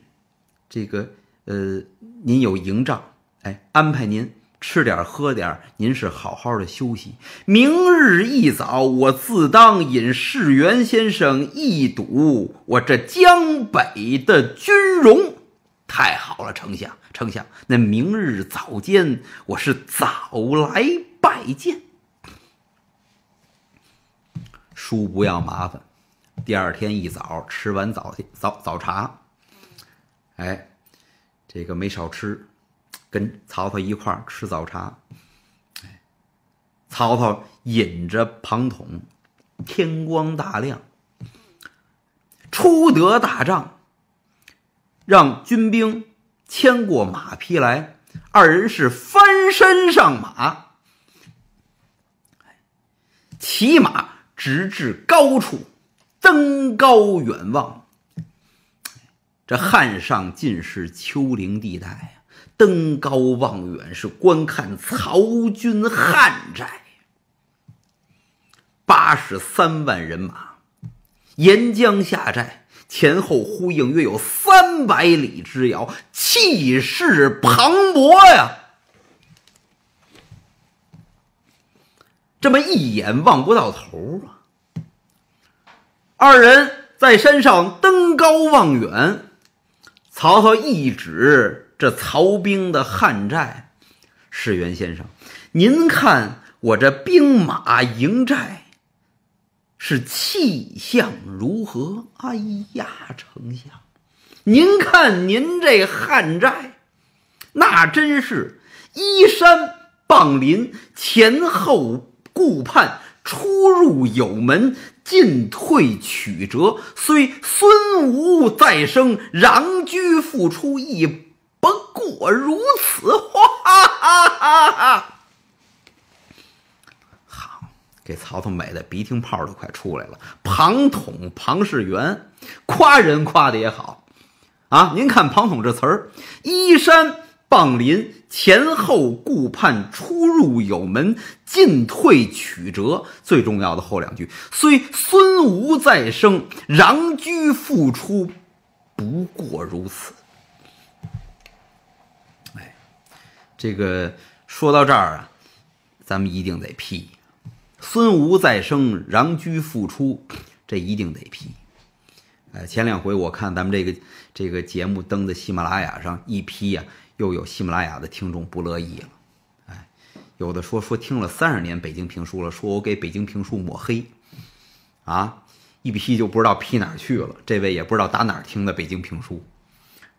这个呃，您有营帐，哎，安排您。吃点喝点，您是好好的休息。明日一早，我自当引士元先生一睹我这江北的军容。太好了，丞相，丞相，那明日早间，我是早来拜见。叔不要麻烦。第二天一早，吃完早早早茶。哎，这个没少吃。跟曹操一块儿吃早茶。曹操引着庞统，天光大亮，出得大帐，让军兵牵过马匹来。二人是翻身上马，骑马直至高处，登高远望。这汉上尽是丘陵地带。登高望远，是观看曹军汉寨，八十三万人马沿江下寨，前后呼应，约有三百里之遥，气势磅礴呀！这么一眼望不到头啊！二人在山上登高望远，曹操一指。这曹兵的汉寨，士元先生，您看我这兵马营寨是气象如何？哎呀，丞相，您看您这汉寨，那真是依山傍林，前后顾盼，出入有门，进退曲折，虽孙吴再生，攘居复出一。不过如此，哈哈哈哈！好，给曹操美的鼻涕泡都快出来了。庞统、庞士元夸人夸的也好啊，您看庞统这词儿：依山傍林，前后顾盼，出入有门，进退曲折。最重要的后两句：虽孙吴再生，攘居复出，不过如此。这个说到这儿啊，咱们一定得批。孙吴再生，穰居复出，这一定得批。呃，前两回我看咱们这个这个节目登在喜马拉雅上一批呀，又有喜马拉雅的听众不乐意了。哎，有的说说听了三十年北京评书了，说我给北京评书抹黑。啊，一批就不知道批哪儿去了。这位也不知道打哪儿听的北京评书。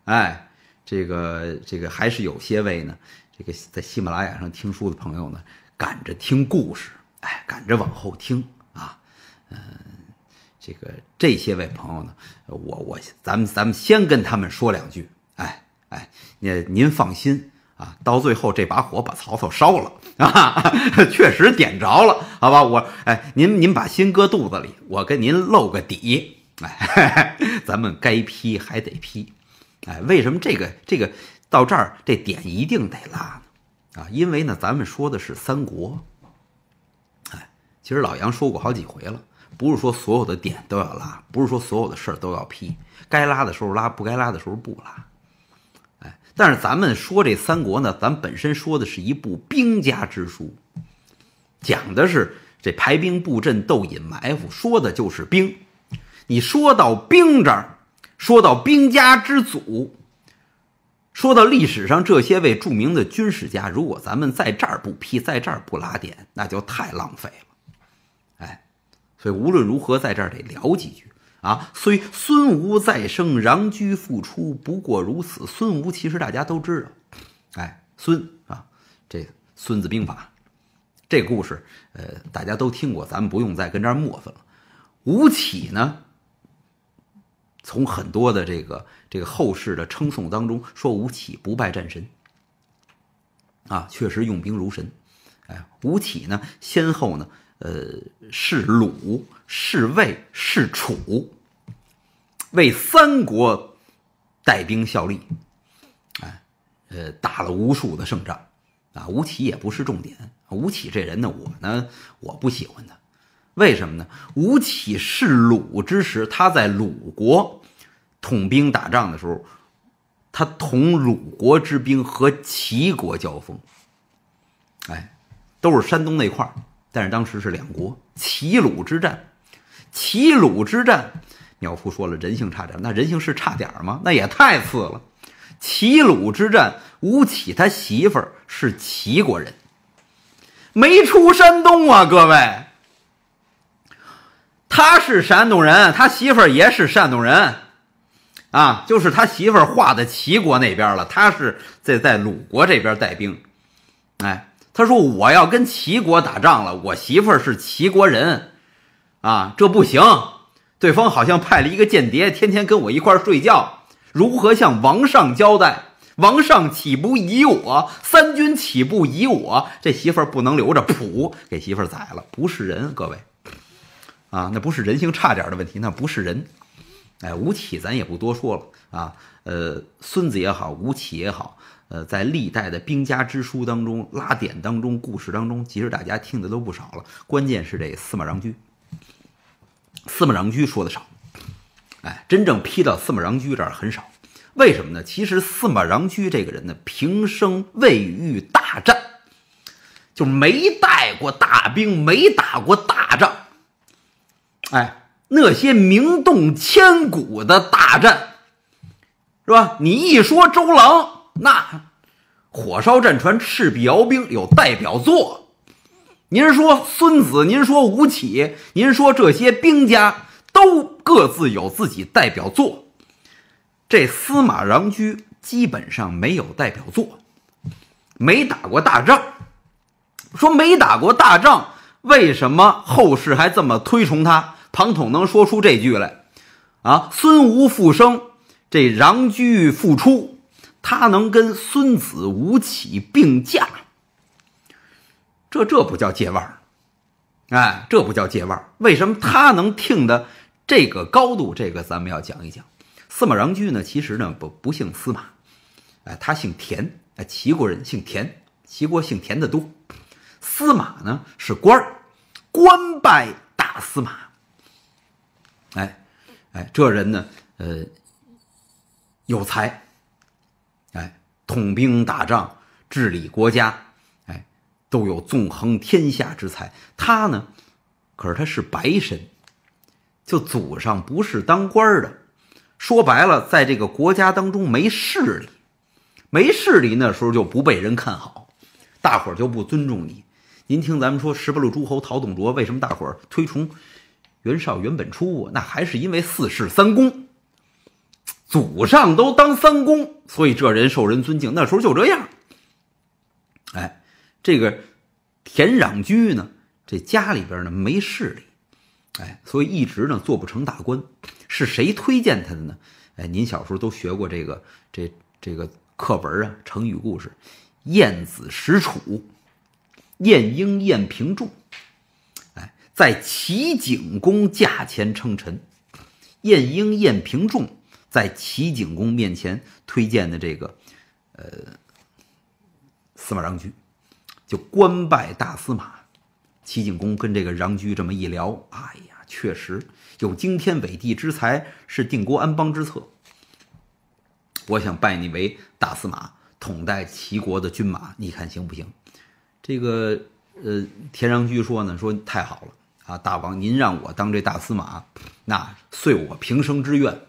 哎，这个这个还是有些位呢。这个在喜马拉雅上听书的朋友呢，赶着听故事，哎，赶着往后听啊，嗯，这个这些位朋友呢，我我咱们咱们先跟他们说两句，哎哎，您您放心啊，到最后这把火把曹操烧了啊，确实点着了，好吧，我哎您您把心搁肚子里，我跟您露个底，哎，咱们该批还得批，哎，为什么这个这个？到这儿，这点一定得拉，啊，因为呢，咱们说的是三国，哎，其实老杨说过好几回了，不是说所有的点都要拉，不是说所有的事儿都要批，该拉的时候拉，不该拉的时候不拉，哎，但是咱们说这三国呢，咱本身说的是一部兵家之书，讲的是这排兵布阵、斗隐埋伏，说的就是兵。你说到兵这儿，说到兵家之祖。说到历史上这些位著名的军事家，如果咱们在这儿不批，在这儿不拉点，那就太浪费了。哎，所以无论如何，在这儿得聊几句啊。虽孙吴再生，穰苴复出，不过如此。孙吴其实大家都知道，哎，孙啊，这《孙子兵法》这故事，呃，大家都听过，咱们不用再跟这儿磨蹭了。吴起呢？从很多的这个这个后世的称颂当中，说吴起不败战神，啊，确实用兵如神。哎，吴起呢，先后呢，呃，是鲁、是魏、是楚，为三国带兵效力，哎，呃，打了无数的胜仗。啊，吴起也不是重点。吴起这人呢，我呢，我不喜欢他。为什么呢？吴起是鲁之时，他在鲁国统兵打仗的时候，他同鲁国之兵和齐国交锋。哎，都是山东那块儿，但是当时是两国——齐鲁之战。齐鲁之战，鸟叔说了，人性差点那人性是差点吗？那也太次了。齐鲁之战，吴起他媳妇儿是齐国人，没出山东啊，各位。他是山东人，他媳妇儿也是山东人，啊，就是他媳妇儿划在齐国那边了。他是在在鲁国这边带兵，哎，他说我要跟齐国打仗了，我媳妇儿是齐国人，啊，这不行，对方好像派了一个间谍，天天跟我一块睡觉，如何向王上交代？王上岂不疑我？三军岂不疑我？这媳妇儿不能留着，扑给媳妇儿宰了，不是人，各位。啊，那不是人性差点的问题，那不是人。哎，吴起咱也不多说了啊。呃，孙子也好，吴起也好，呃，在历代的兵家之书当中、拉典当中、故事当中，其实大家听的都不少了。关键是这司马穰苴，司马穰苴说的少。哎，真正批到司马穰苴这儿很少。为什么呢？其实司马穰苴这个人呢，平生未遇大战，就没带过大兵，没打过大仗。哎，那些名动千古的大战，是吧？你一说周郎，那火烧战船、赤壁鏖兵有代表作。您说孙子，您说吴起，您说这些兵家都各自有自己代表作。这司马穰苴基本上没有代表作，没打过大仗。说没打过大仗，为什么后世还这么推崇他？庞统能说出这句来，啊，孙吴复生，这穰居复出，他能跟孙子吴起并驾，这这不叫借腕儿，哎，这不叫借腕儿。为什么他能听得这个高度？这个咱们要讲一讲。司马穰苴呢，其实呢不不姓司马，哎，他姓田，哎，齐国人，姓田，齐国姓田的多。司马呢是官儿，官拜大司马。哎，哎，这人呢，呃，有才，哎，统兵打仗、治理国家，哎，都有纵横天下之才。他呢，可是他是白身，就祖上不是当官的，说白了，在这个国家当中没势力，没势力，那时候就不被人看好，大伙儿就不尊重你。您听咱们说十八路诸侯讨董卓，为什么大伙儿推崇？袁绍原本出那还是因为四世三公，祖上都当三公，所以这人受人尊敬。那时候就这样。哎，这个田壤居呢，这家里边呢没势力，哎，所以一直呢做不成大官。是谁推荐他的呢？哎，您小时候都学过这个这这个课文啊，成语故事，晏子使楚，晏婴、晏平仲。在齐景公驾前称臣，晏婴、晏平仲在齐景公面前推荐的这个，呃，司马穰苴，就官拜大司马。齐景公跟这个穰苴这么一聊，哎呀，确实有经天纬地之才，是定国安邦之策。我想拜你为大司马，统带齐国的军马，你看行不行？这个，呃，田穰苴说呢，说太好了。啊，大王，您让我当这大司马，那遂我平生之愿，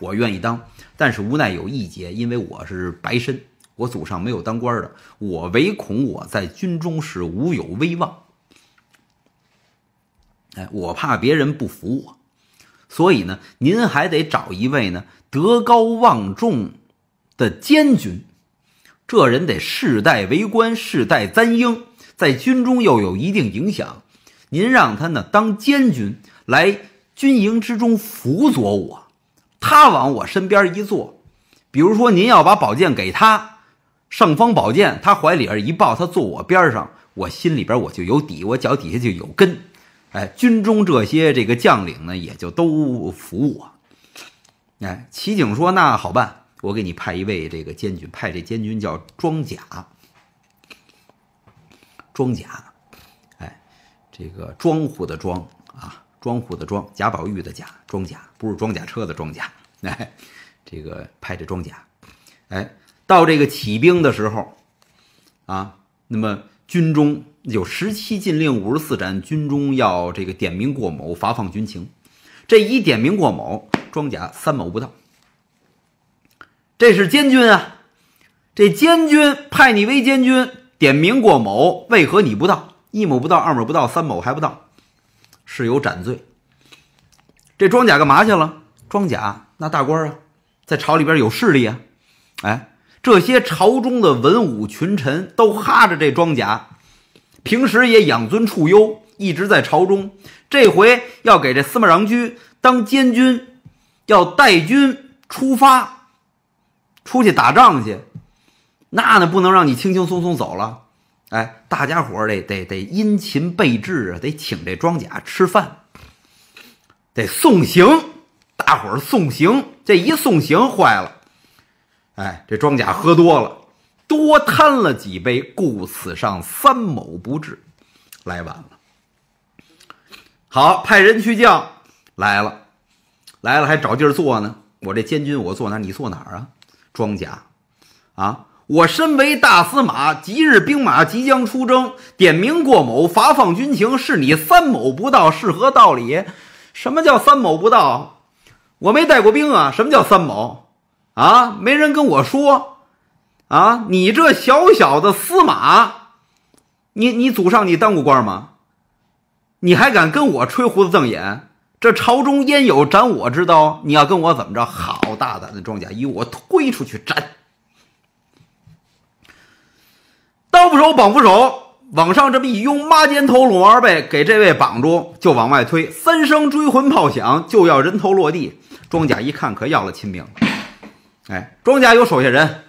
我愿意当。但是无奈有一节，因为我是白身，我祖上没有当官的，我唯恐我在军中是无有威望。哎，我怕别人不服我，所以呢，您还得找一位呢德高望重的监军，这人得世代为官，世代簪缨，在军中又有一定影响。您让他呢当监军来军营之中辅佐我，他往我身边一坐，比如说您要把宝剑给他，尚方宝剑他怀里边一抱，他坐我边上，我心里边我就有底，我脚底下就有根。哎，军中这些这个将领呢也就都服我。哎，齐景说那好办，我给你派一位这个监军，派这监军叫庄甲，庄甲。这个庄户的庄啊，庄户的庄，贾宝玉的贾，装甲不是装甲车的装甲。哎，这个派这装甲，哎，到这个起兵的时候啊，那么军中有十七禁令，五十四斩，军中要这个点名过某，发放军情。这一点名过某，装甲三某不到。这是监军啊，这监军派你为监军，点名过某，为何你不到？一亩不到，二亩不到，三亩还不到，是有斩罪。这庄甲干嘛去了？庄甲那大官啊，在朝里边有势力啊。哎，这些朝中的文武群臣都哈着这庄甲，平时也养尊处优，一直在朝中。这回要给这司马穰苴当监军，要带军出发，出去打仗去。那那不能让你轻轻松松走了。哎，大家伙得得得殷勤备至啊，得请这庄甲吃饭，得送行，大伙送行。这一送行坏了，哎，这庄甲喝多了，多贪了几杯，故此上三某不至，来晚了。好，派人去叫来了，来了还找地儿坐呢。我这监军我坐哪，你坐哪儿啊，庄甲，啊？我身为大司马，即日兵马即将出征，点名过某，发放军情，是你三某不到，是何道理？什么叫三某不到？我没带过兵啊！什么叫三某？啊，没人跟我说啊！你这小小的司马，你你祖上你当过官吗？你还敢跟我吹胡子瞪眼？这朝中焉有斩我之刀？你要跟我怎么着？好大胆的庄稼，与我推出去斩！刀不手，绑不手，往上这么一拥，抹肩头，拢二背，给这位绑住，就往外推。三声追魂炮响，就要人头落地。庄甲一看，可要了亲命了。哎，庄甲有手下人，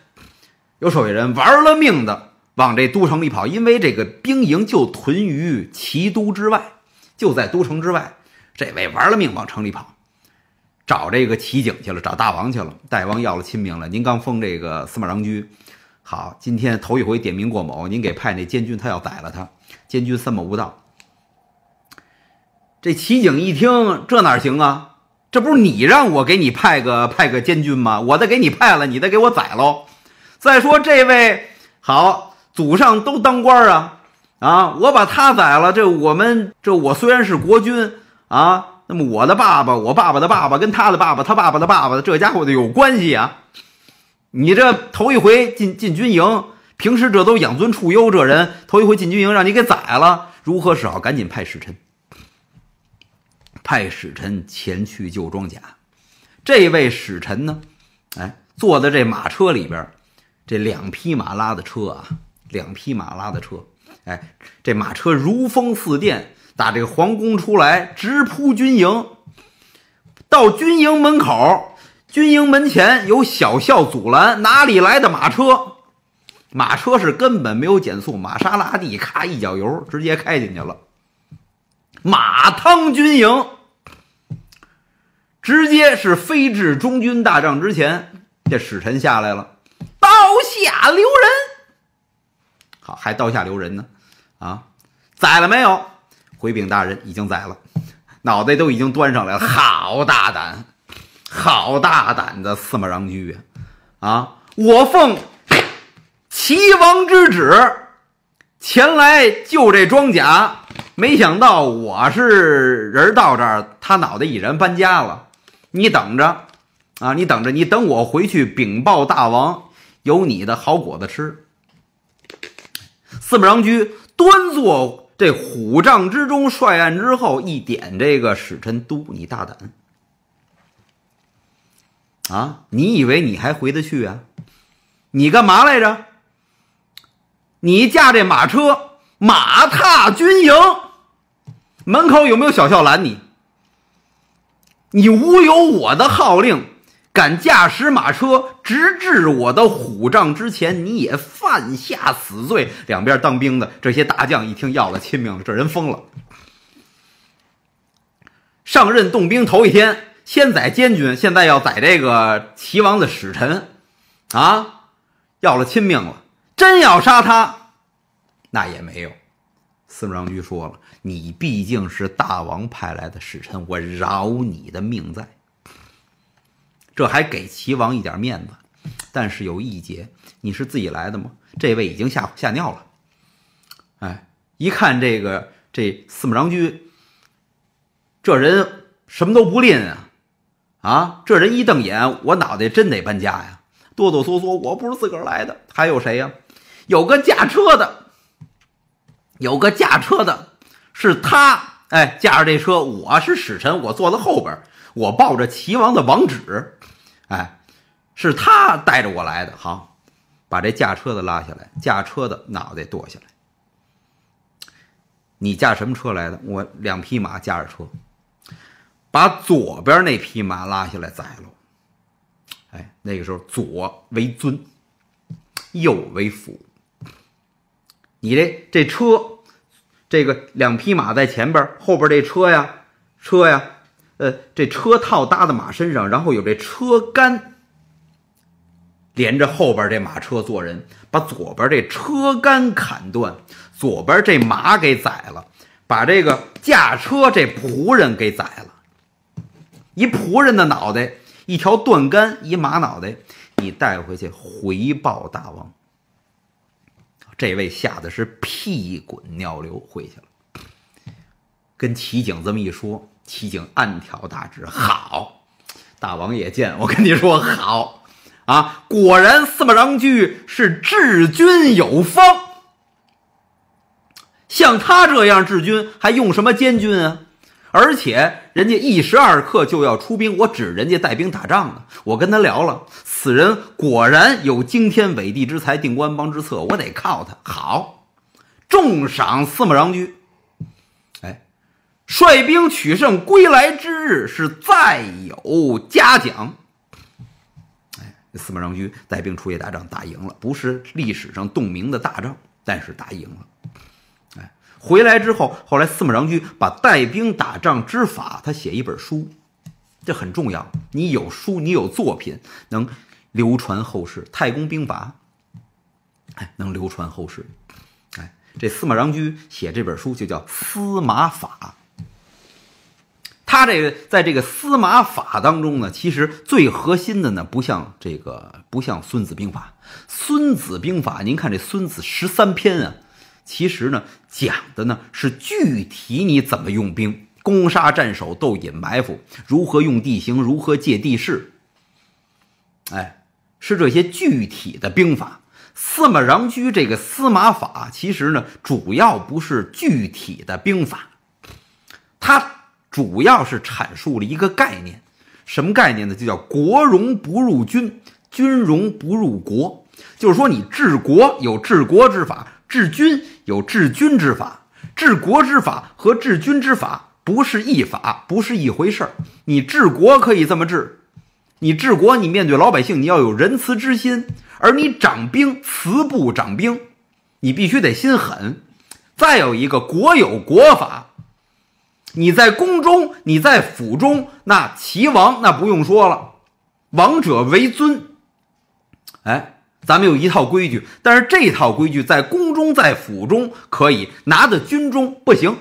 有手下人玩了命的往这都城里跑，因为这个兵营就屯于齐都之外，就在都城之外。这位玩了命往城里跑，找这个齐景去了，找大王去了。大王要了亲命了，您刚封这个司马郎居。好，今天头一回点名过某，您给派那监军，他要宰了他。监军三某无道。这齐景一听，这哪行啊？这不是你让我给你派个派个监军吗？我再给你派了，你再给我宰喽。再说这位好，祖上都当官啊啊！我把他宰了，这我们这我虽然是国君啊，那么我的爸爸，我爸爸的爸爸跟他的爸爸，他爸爸的爸爸，这家伙得有关系啊。你这头一回进进军营，平时这都养尊处优，这人头一回进军营，让你给宰了，如何是好？赶紧派使臣，派使臣前去救庄甲。这位使臣呢，哎，坐在这马车里边，这两匹马拉的车啊，两匹马拉的车，哎，这马车如风似电，打这个皇宫出来，直扑军营，到军营门口。军营门前有小校阻拦，哪里来的马车？马车是根本没有减速，玛莎拉蒂咔一脚油，直接开进去了。马汤军营直接是飞至中军大帐之前，这使臣下来了，刀下留人。好，还刀下留人呢？啊，宰了没有？回禀大人，已经宰了，脑袋都已经端上来了。好大胆！好大胆的司马穰苴呀！啊，我奉齐王之旨前来救这庄甲，没想到我是人到这儿，他脑袋已然搬家了。你等着，啊，你等着，你等我回去禀报大王，有你的好果子吃。司马穰苴端坐这虎帐之中，帅案之后一点这个使臣，都你大胆。啊！你以为你还回得去啊？你干嘛来着？你驾这马车，马踏军营门口有没有小校拦你？你无有我的号令，敢驾驶马车，直至我的虎帐之前，你也犯下死罪。两边当兵的这些大将一听要了亲命了，这人疯了。上任动兵头一天。先宰监军现在要宰这个齐王的使臣，啊，要了亲命了。真要杀他，那也没有。司马昭说了：“你毕竟是大王派来的使臣，我饶你的命在。”这还给齐王一点面子，但是有一劫，你是自己来的吗？这位已经吓吓尿了。哎，一看这个这司马昭驹，这人什么都不吝啊。啊，这人一瞪眼，我脑袋真得搬家呀！哆哆嗦嗦，我不是自个儿来的，还有谁呀？有个驾车的，有个驾车的，是他，哎，驾着这车，我是使臣，我坐在后边，我抱着齐王的王旨，哎，是他带着我来的。好，把这驾车的拉下来，驾车的脑袋剁下来。你驾什么车来的？我两匹马驾着车。把左边那匹马拉下来宰了，哎，那个时候左为尊，右为辅。你这这车，这个两匹马在前边，后边这车呀，车呀，呃，这车套搭在马身上，然后有这车杆连着后边这马车坐人，把左边这车杆砍断，左边这马给宰了，把这个驾车这仆人给宰了。一仆人的脑袋，一条断杆，一马脑袋，你带回去回报大王。这位吓得是屁滚尿流，回去了。跟齐景这么一说，齐景暗挑大指，好，大王也见我跟你说好啊。果然司马穰居是治军有方，像他这样治军，还用什么监军啊？而且人家一时二刻就要出兵，我指人家带兵打仗呢。我跟他聊了，此人果然有惊天伟地之才，定国安邦之策，我得靠他。好，重赏司马穰苴。哎，率兵取胜归来之日是再有嘉奖。司马穰苴带兵出去打仗，打赢了，不是历史上著名的大仗，但是打赢了。回来之后，后来司马穰居把带兵打仗之法，他写一本书，这很重要。你有书，你有作品，能流传后世，《太公兵法》哎，能流传后世。哎，这司马穰居写这本书就叫《司马法》。他这个在这个《司马法》当中呢，其实最核心的呢，不像这个不像《孙子兵法》。《孙子兵法》，您看这《孙子十三篇》啊。其实呢，讲的呢是具体你怎么用兵，攻杀、战守、斗引、埋伏，如何用地形，如何借地势。哎，是这些具体的兵法。司马穰苴这个司马法，其实呢，主要不是具体的兵法，它主要是阐述了一个概念，什么概念呢？就叫“国荣不入军，军荣不入国”。就是说，你治国有治国之法。治军有治军之法，治国之法和治军之法不是一法，不是一回事儿。你治国可以这么治，你治国你面对老百姓你要有仁慈之心，而你掌兵慈不掌兵，你必须得心狠。再有一个，国有国法，你在宫中，你在府中，那齐王那不用说了，王者为尊，哎。咱们有一套规矩，但是这套规矩在宫中、在府中可以拿的，军中不行。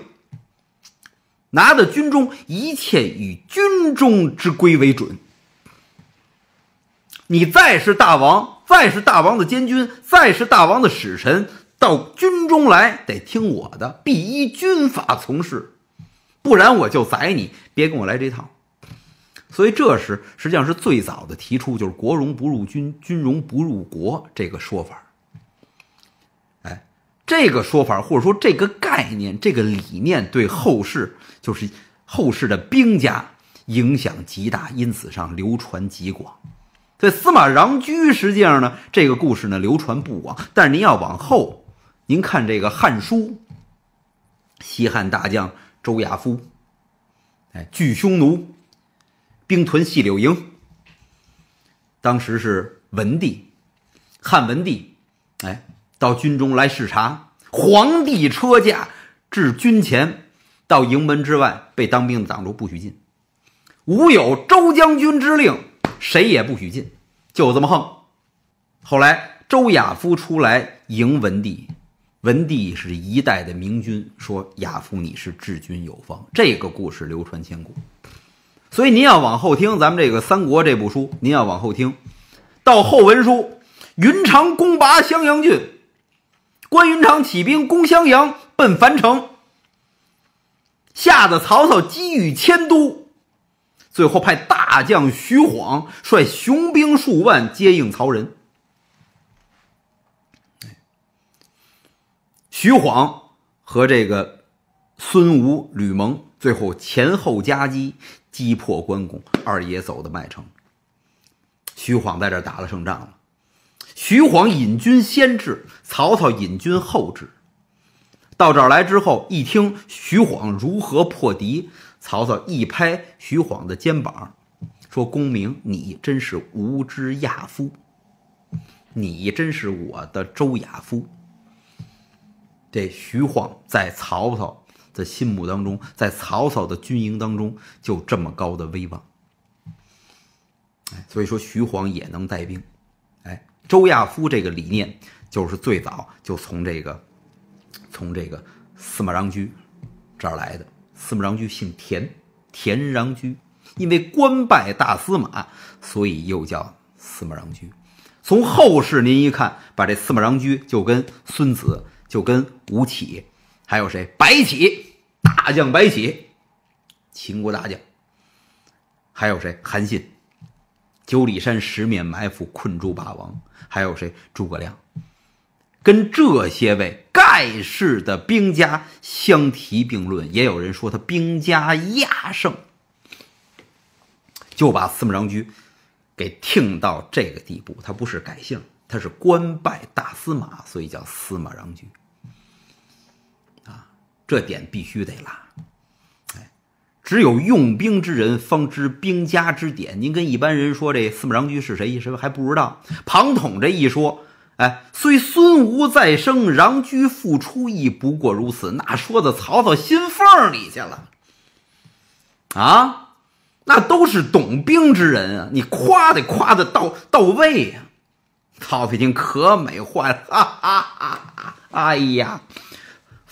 拿的军中一切以军中之规为准。你再是大王，再是大王的监军，再是大王的使臣，到军中来得听我的，必依军法从事，不然我就宰你！别跟我来这套。所以，这时实际上是最早的提出就是“国荣不入军，军荣不入国”这个说法。哎，这个说法或者说这个概念、这个理念对后世就是后世的兵家影响极大，因此上流传极广。在司马穰苴，实际上呢，这个故事呢流传不广。但是您要往后，您看这个《汉书》，西汉大将周亚夫，哎，拒匈奴。兵屯细柳营，当时是文帝，汉文帝，哎，到军中来视察，皇帝车驾至军前，到营门之外，被当兵挡住，不许进。无有周将军之令，谁也不许进，就这么横。后来周亚夫出来迎文帝，文帝是一代的明君，说亚夫你是治军有方，这个故事流传千古。所以您要往后听，咱们这个《三国》这部书，您要往后听到后文书，云长攻拔襄阳郡，关云长起兵攻襄阳，奔樊城，吓得曹操急于迁都，最后派大将徐晃率雄兵数万接应曹仁。徐晃和这个孙吴吕蒙最后前后夹击。击破关公，二爷走的麦城。徐晃在这打了胜仗了。徐晃引军先至，曹操引军后至。到这儿来之后，一听徐晃如何破敌，曹操一拍徐晃的肩膀，说：“公明，你真是无知亚夫，你真是我的周亚夫。”这徐晃在曹操。的心目当中，在曹操的军营当中就这么高的威望，所以说徐晃也能带兵，哎，周亚夫这个理念就是最早就从这个从这个司马穰苴这儿来的。司马穰苴姓田，田穰苴，因为官拜大司马，所以又叫司马穰苴。从后世您一看，把这司马穰苴就跟孙子、就跟吴起，还有谁白起。大将白起，秦国大将。还有谁？韩信，九里山十面埋伏，困住霸王。还有谁？诸葛亮，跟这些位盖世的兵家相提并论。也有人说他兵家亚胜，就把司马穰居给听到这个地步。他不是改姓，他是官拜大司马，所以叫司马穰居。这点必须得拉，只有用兵之人方知兵家之典。您跟一般人说这司马穰苴是谁，是不还不知道？庞统这一说，哎，虽孙吴再生，穰苴复出，亦不过如此。那说到曹操心缝里去了，啊，那都是懂兵之人啊，你夸得夸的到到位呀，曹操听可美坏了，哈哈哈哈！哎呀。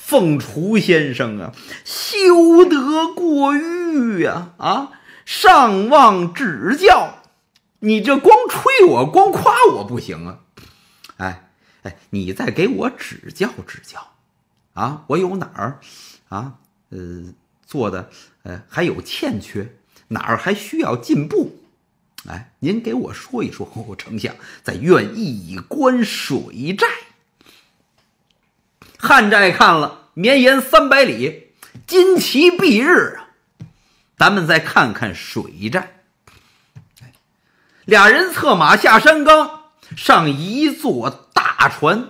凤雏先生啊，休得过誉呀！啊，上望指教，你这光吹我、光夸我不行啊！哎，哎，你再给我指教指教，啊，我有哪儿，啊，呃，做的，呃，还有欠缺，哪儿还需要进步？哎，您给我说一说，我丞相在愿一观水寨。汉寨看了绵延三百里，旌旗蔽日啊！咱们再看看水寨，俩人策马下山冈，上一座大船，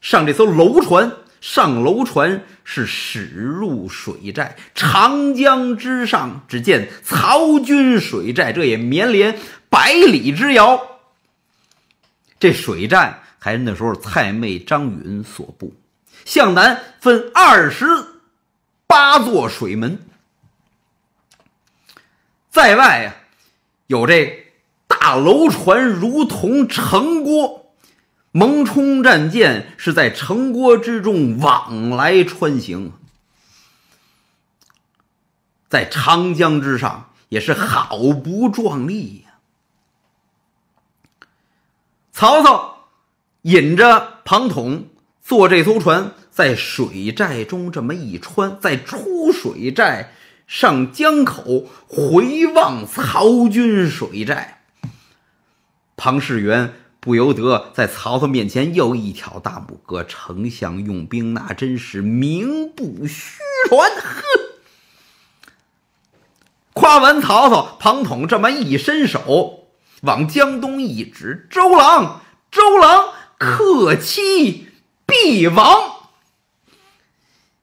上这艘楼船，上楼船是驶入水寨长江之上，只见曹军水寨，这也绵连百里之遥，这水寨。还那时候，蔡瑁、张允所部向南分二十八座水门，在外啊，有这大楼船，如同城郭；蒙冲战舰是在城郭之中往来穿行，在长江之上也是好不壮丽呀！曹操。引着庞统坐这艘船，在水寨中这么一穿，在出水寨上江口回望曹军水寨，庞士元不由得在曹操面前又一挑大拇哥。丞相用兵那真是名不虚传。哼！夸完曹操，庞统这么一伸手往江东一指：“周郎，周郎。”克妻必亡，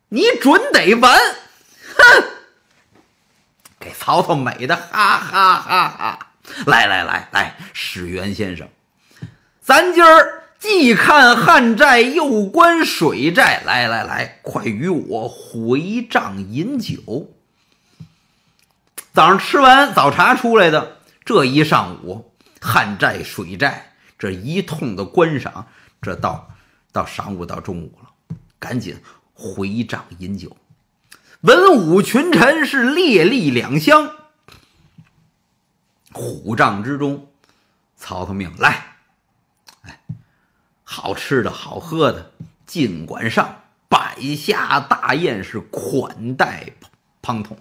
你准得完！哼！给曹操美的，哈哈哈哈！来来来来，史元先生，咱今儿既看旱寨，又观水寨。来来来，快与我回帐饮酒。早上吃完早茶出来的，这一上午旱寨、水寨。这一通的观赏，这到到晌午到中午了，赶紧回帐饮酒。文武群臣是列立两厢，虎帐之中，曹操命来，哎，好吃的好喝的尽管上，摆下大宴是款待庞统。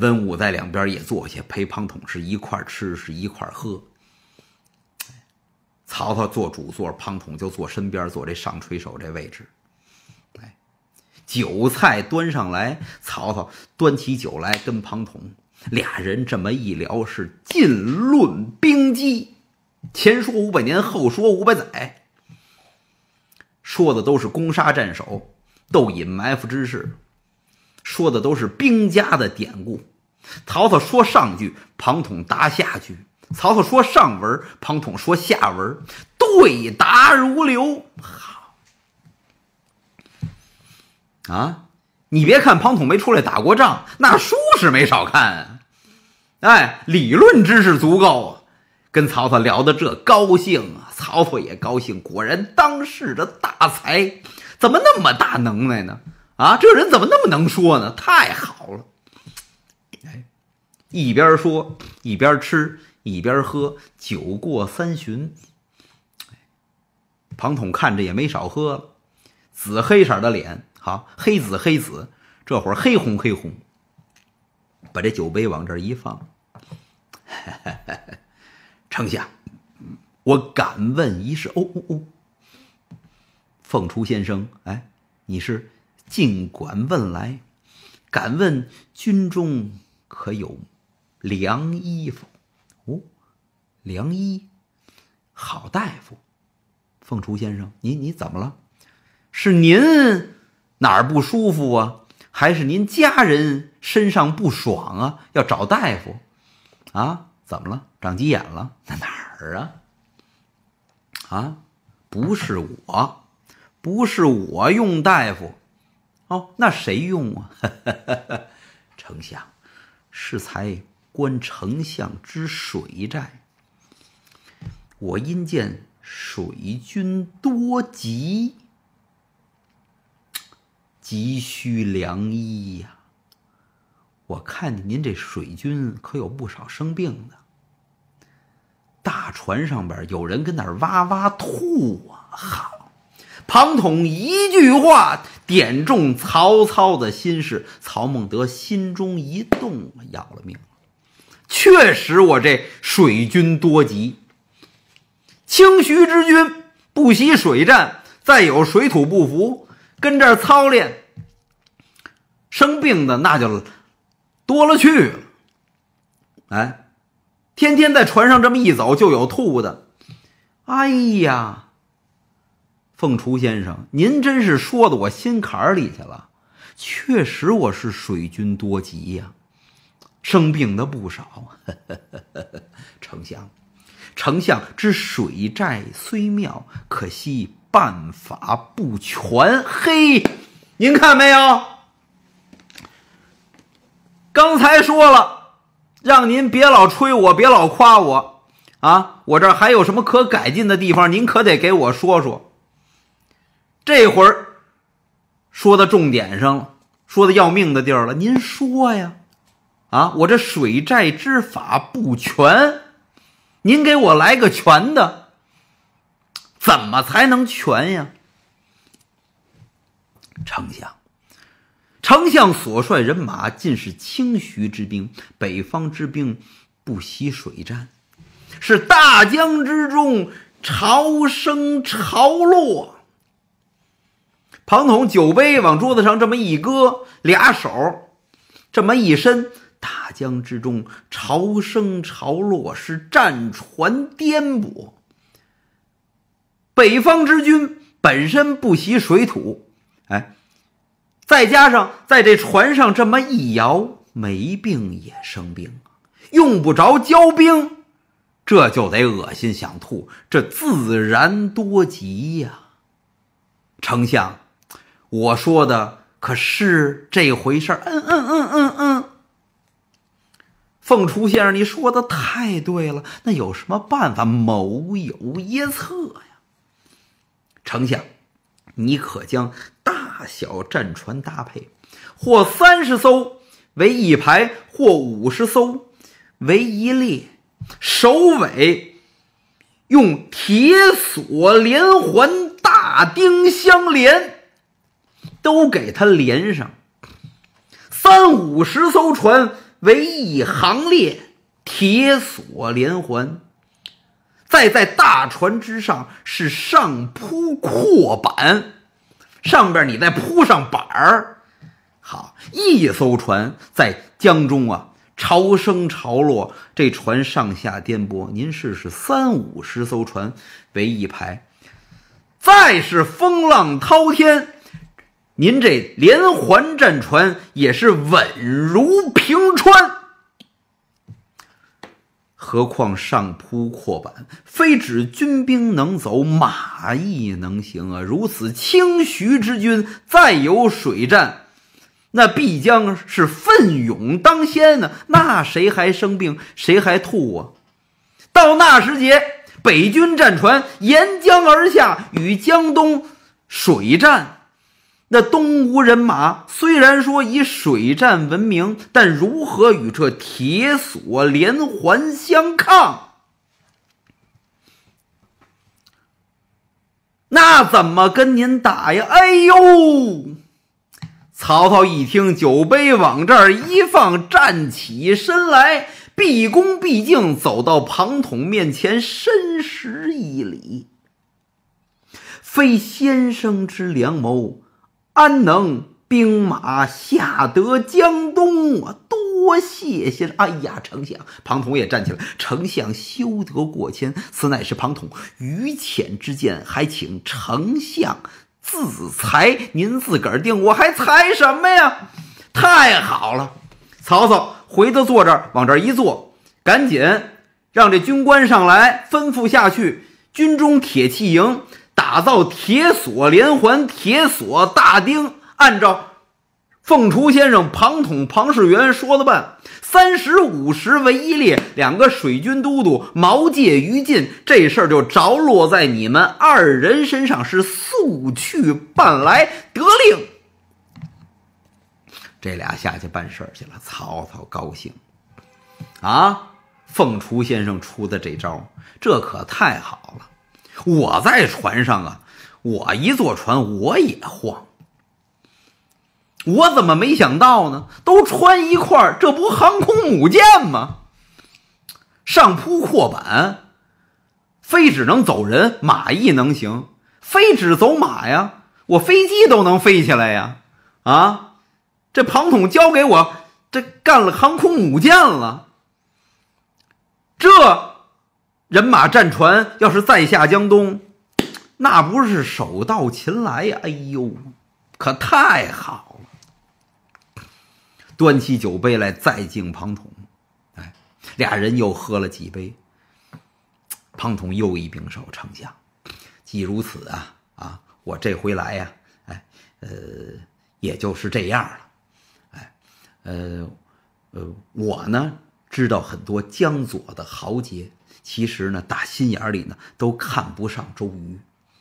文武在两边也坐下，陪庞统是一块吃是一块喝。曹操坐主座，庞统就坐身边，坐这上垂手这位置。哎，酒菜端上来，曹操端起酒来跟庞统俩人这么一聊，是尽论兵机，前说五百年，后说五百载，说的都是攻杀战守、斗引埋伏之事。说的都是兵家的典故。曹操说上句，庞统答下句；曹操说上文，庞统说下文，对答如流。好，啊，你别看庞统没出来打过仗，那书是没少看。哎，理论知识足够。跟曹操聊的这高兴啊，曹操也高兴。果然，当世的大才，怎么那么大能耐呢？啊，这人怎么那么能说呢？太好了！哎，一边说一边吃一边喝，酒过三巡。庞统看着也没少喝，紫黑色的脸，好黑紫黑紫，这会儿黑红黑红。把这酒杯往这一放，哈哈哈！丞相，我敢问一事，哦哦哦，凤雏先生，哎，你是？尽管问来，敢问军中可有凉衣服？哦，凉衣，好大夫，凤雏先生，您你怎么了？是您哪儿不舒服啊？还是您家人身上不爽啊？要找大夫？啊，怎么了？长急眼了？哪儿啊？啊，不是我，不是我用大夫。那谁用啊？丞相，适才观丞相之水寨，我因见水军多疾，急需良医呀！我看见您这水军可有不少生病的，大船上边有人跟那儿哇哇吐啊！好，庞统一句话。点中曹操的心事，曹孟德心中一动，要了命。确实，我这水军多急，清徐之军不习水战，再有水土不服，跟这儿操练，生病的那就多了去。了。哎，天天在船上这么一走，就有吐的。哎呀！凤雏先生，您真是说到我心坎里去了。确实，我是水军多疾呀，生病的不少。丞相，丞相之水寨虽妙，可惜办法不全。嘿，您看没有？刚才说了，让您别老吹我，别老夸我啊。我这还有什么可改进的地方？您可得给我说说。这会儿说到重点上了，说到要命的地儿了。您说呀，啊，我这水寨之法不全，您给我来个全的。怎么才能全呀？丞相，丞相所率人马尽是清徐之兵，北方之兵，不惜水战，是大江之中潮生潮落。庞统酒杯往桌子上这么一搁，俩手这么一伸，大江之中潮生潮落，是战船颠簸。北方之军本身不习水土，哎，再加上在这船上这么一摇，没病也生病用不着交兵，这就得恶心想吐，这自然多疾呀，丞相。我说的可是这回事儿，嗯嗯嗯嗯嗯，凤雏先生，你说的太对了。那有什么办法？某有一策呀，丞相，你可将大小战船搭配，或三十艘为一排，或五十艘为一列，首尾用铁索连环大钉相连。都给他连上，三五十艘船为一行列，铁索连环，再在大船之上是上铺阔板，上边你再铺上板儿，好，一艘船在江中啊，潮升潮落，这船上下颠簸。您试试，三五十艘船为一排，再是风浪滔天。您这连环战船也是稳如平川，何况上铺阔板，非指军兵能走，马亦能行啊！如此轻徐之军，再有水战，那必将是奋勇当先呢。那谁还生病？谁还吐啊？到那时节，北军战船沿江而下，与江东水战。那东吴人马虽然说以水战闻名，但如何与这铁索连环相抗？那怎么跟您打呀？哎呦！曹操一听，酒杯往这儿一放，站起身来，毕恭毕敬走到庞统面前，深施一礼：“非先生之良谋。”安能兵马下得江东啊！多谢先生。哎呀，丞相庞统也站起来。丞相休得过谦，此乃是庞统愚浅之见，还请丞相自裁。您自个儿定，我还裁什么呀？太好了！曹操回到坐这儿，往这儿一坐，赶紧让这军官上来，吩咐下去，军中铁器营。打造铁索连环，铁索大钉，按照凤雏先生庞统、庞士元说的办，三十五十为一列，两个水军都督毛玠、于禁，这事儿就着落在你们二人身上，是速去办来。得令！这俩下去办事去了。曹操高兴，啊，凤雏先生出的这招，这可太好了。我在船上啊，我一坐船我也晃。我怎么没想到呢？都穿一块这不航空母舰吗？上铺阔板，飞只能走人马，亦能行，飞只走马呀。我飞机都能飞起来呀！啊，这庞统交给我，这干了航空母舰了，这。人马战船，要是在下江东，那不是手到擒来呀！哎呦，可太好了！端起酒杯来，再敬庞统。哎，俩人又喝了几杯。庞统又一拱手：“丞相，既如此啊，啊，我这回来呀，哎，呃，也就是这样了。哎，呃，呃，我呢，知道很多江左的豪杰。”其实呢，打心眼儿里呢，都看不上周瑜，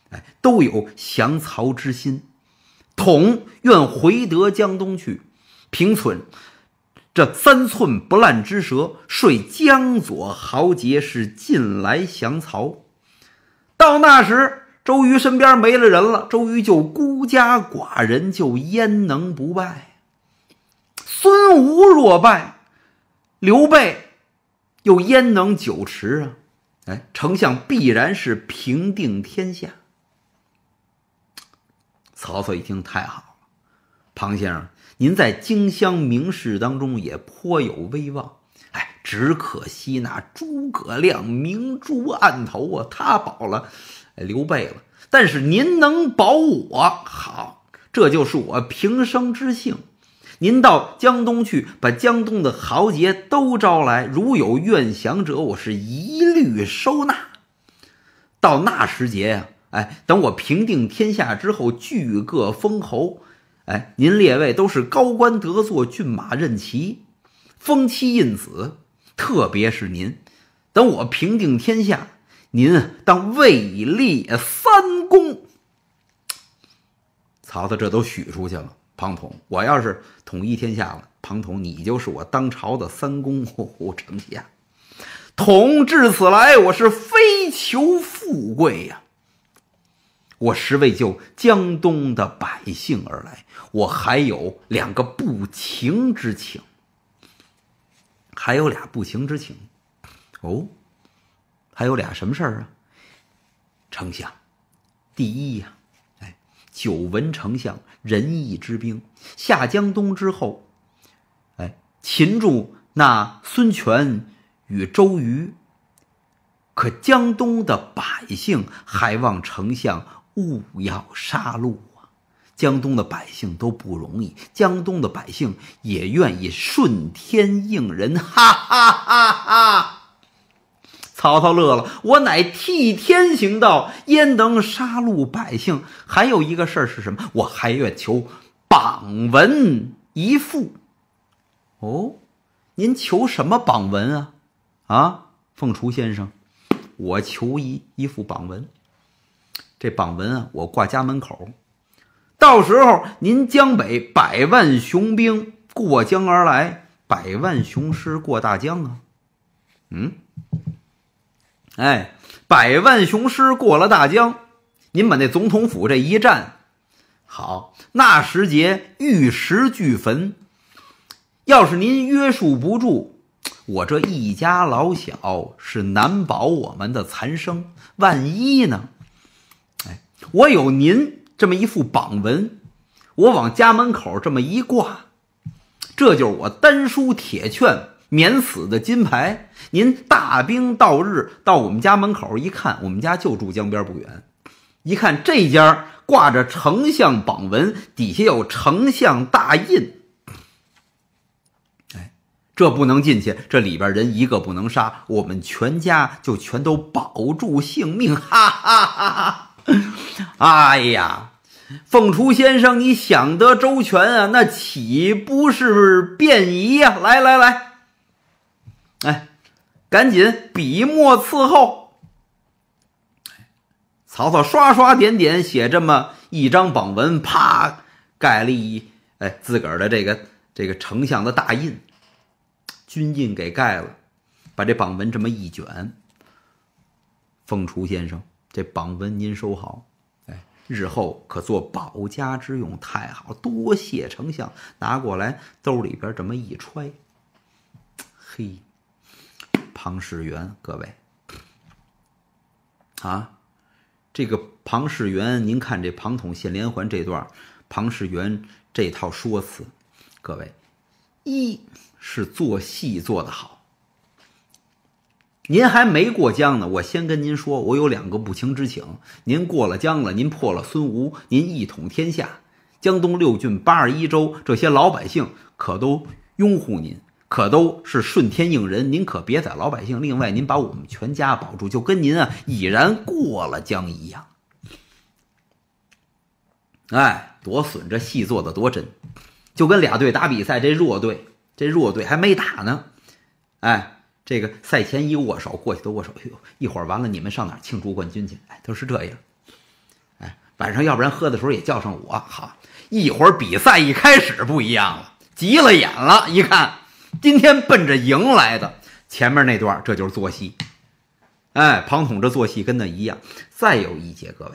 哎，都有降曹之心。统愿回得江东去，平存这三寸不烂之舌，说江左豪杰是近来降曹。到那时，周瑜身边没了人了，周瑜就孤家寡人，就焉能不败？孙吴若败，刘备。又焉能久持啊？哎，丞相必然是平定天下。曹操一听，太好了！庞先生，您在荆襄名士当中也颇有威望。哎，只可惜那诸葛亮明珠暗投啊，他保了刘备了。但是您能保我，好，这就是我平生之幸。您到江东去，把江东的豪杰都招来。如有愿降者，我是一律收纳。到那时节呀，哎，等我平定天下之后，聚各封侯。哎，您列位都是高官得坐，骏马任骑，封妻印子。特别是您，等我平定天下，您当位列三公。曹操这都许出去了。庞统，我要是统一天下了，庞统，你就是我当朝的三公丞相。统至此来，我是非求富贵呀，我实为救江东的百姓而来。我还有两个不情之请，还有俩不情之请。哦，还有俩什么事儿啊，丞相，第一呀，哎，久闻丞相。仁义之兵下江东之后，哎，擒住那孙权与周瑜。可江东的百姓还望丞相勿要杀戮啊！江东的百姓都不容易，江东的百姓也愿意顺天应人，哈哈哈哈。曹操乐了，我乃替天行道，焉能杀戮百姓？还有一个事儿是什么？我还愿求榜文一副。哦，您求什么榜文啊？啊，凤雏先生，我求一一副榜文。这榜文啊，我挂家门口。到时候您江北百万雄兵过江而来，百万雄师过大江啊。嗯。哎，百万雄师过了大江，您把那总统府这一站好，那时节玉石俱焚。要是您约束不住，我这一家老小是难保我们的残生。万一呢？哎，我有您这么一副榜文，我往家门口这么一挂，这就是我丹书铁券。免死的金牌，您大兵到日到我们家门口一看，我们家就住江边不远，一看这家挂着丞相榜文，底下有丞相大印，哎，这不能进去，这里边人一个不能杀，我们全家就全都保住性命，哈哈哈哈！哎呀，凤雏先生，你想得周全啊，那岂不是便宜呀？来来来。哎，赶紧笔墨伺候。曹操刷刷点点写这么一张榜文，啪盖了一哎自个儿的这个这个丞相的大印，军印给盖了，把这榜文这么一卷。凤雏先生，这榜文您收好，哎，日后可做保家之用，太好多谢丞相，拿过来兜里边这么一揣，嘿。庞士元，各位，啊，这个庞士元，您看这庞统献连环这段，庞士元这套说辞，各位，一是做戏做得好。您还没过江呢，我先跟您说，我有两个不情之请。您过了江了，您破了孙吴，您一统天下，江东六郡八十一州，这些老百姓可都拥护您。可都是顺天应人，您可别宰老百姓。另外，您把我们全家保住，就跟您啊已然过了江一样。哎，多损！这戏做的多真，就跟俩队打比赛，这弱队这弱队还没打呢。哎，这个赛前一握手过去都握手，呦，一会儿完了你们上哪庆祝冠军去？哎，都是这样。哎，晚上要不然喝的时候也叫上我。好，一会儿比赛一开始不一样了，急了眼了，一看。今天奔着赢来的，前面那段这就是做戏。哎，庞统这做戏跟那一样。再有一节，各位，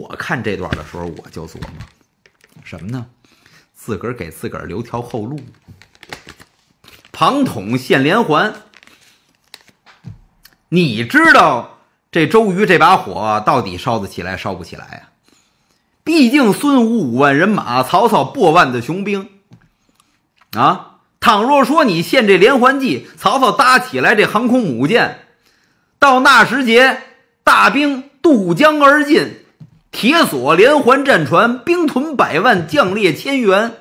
我看这段的时候我就琢磨什么呢？自个儿给自个儿留条后路。庞统现连环，你知道这周瑜这把火到底烧得起来，烧不起来啊？毕竟孙武五万人马，曹操过万的雄兵，啊？倘若说你献这连环计，曹操搭起来这航空母舰，到那时节，大兵渡江而进，铁索连环战船，兵屯百万，将列千员，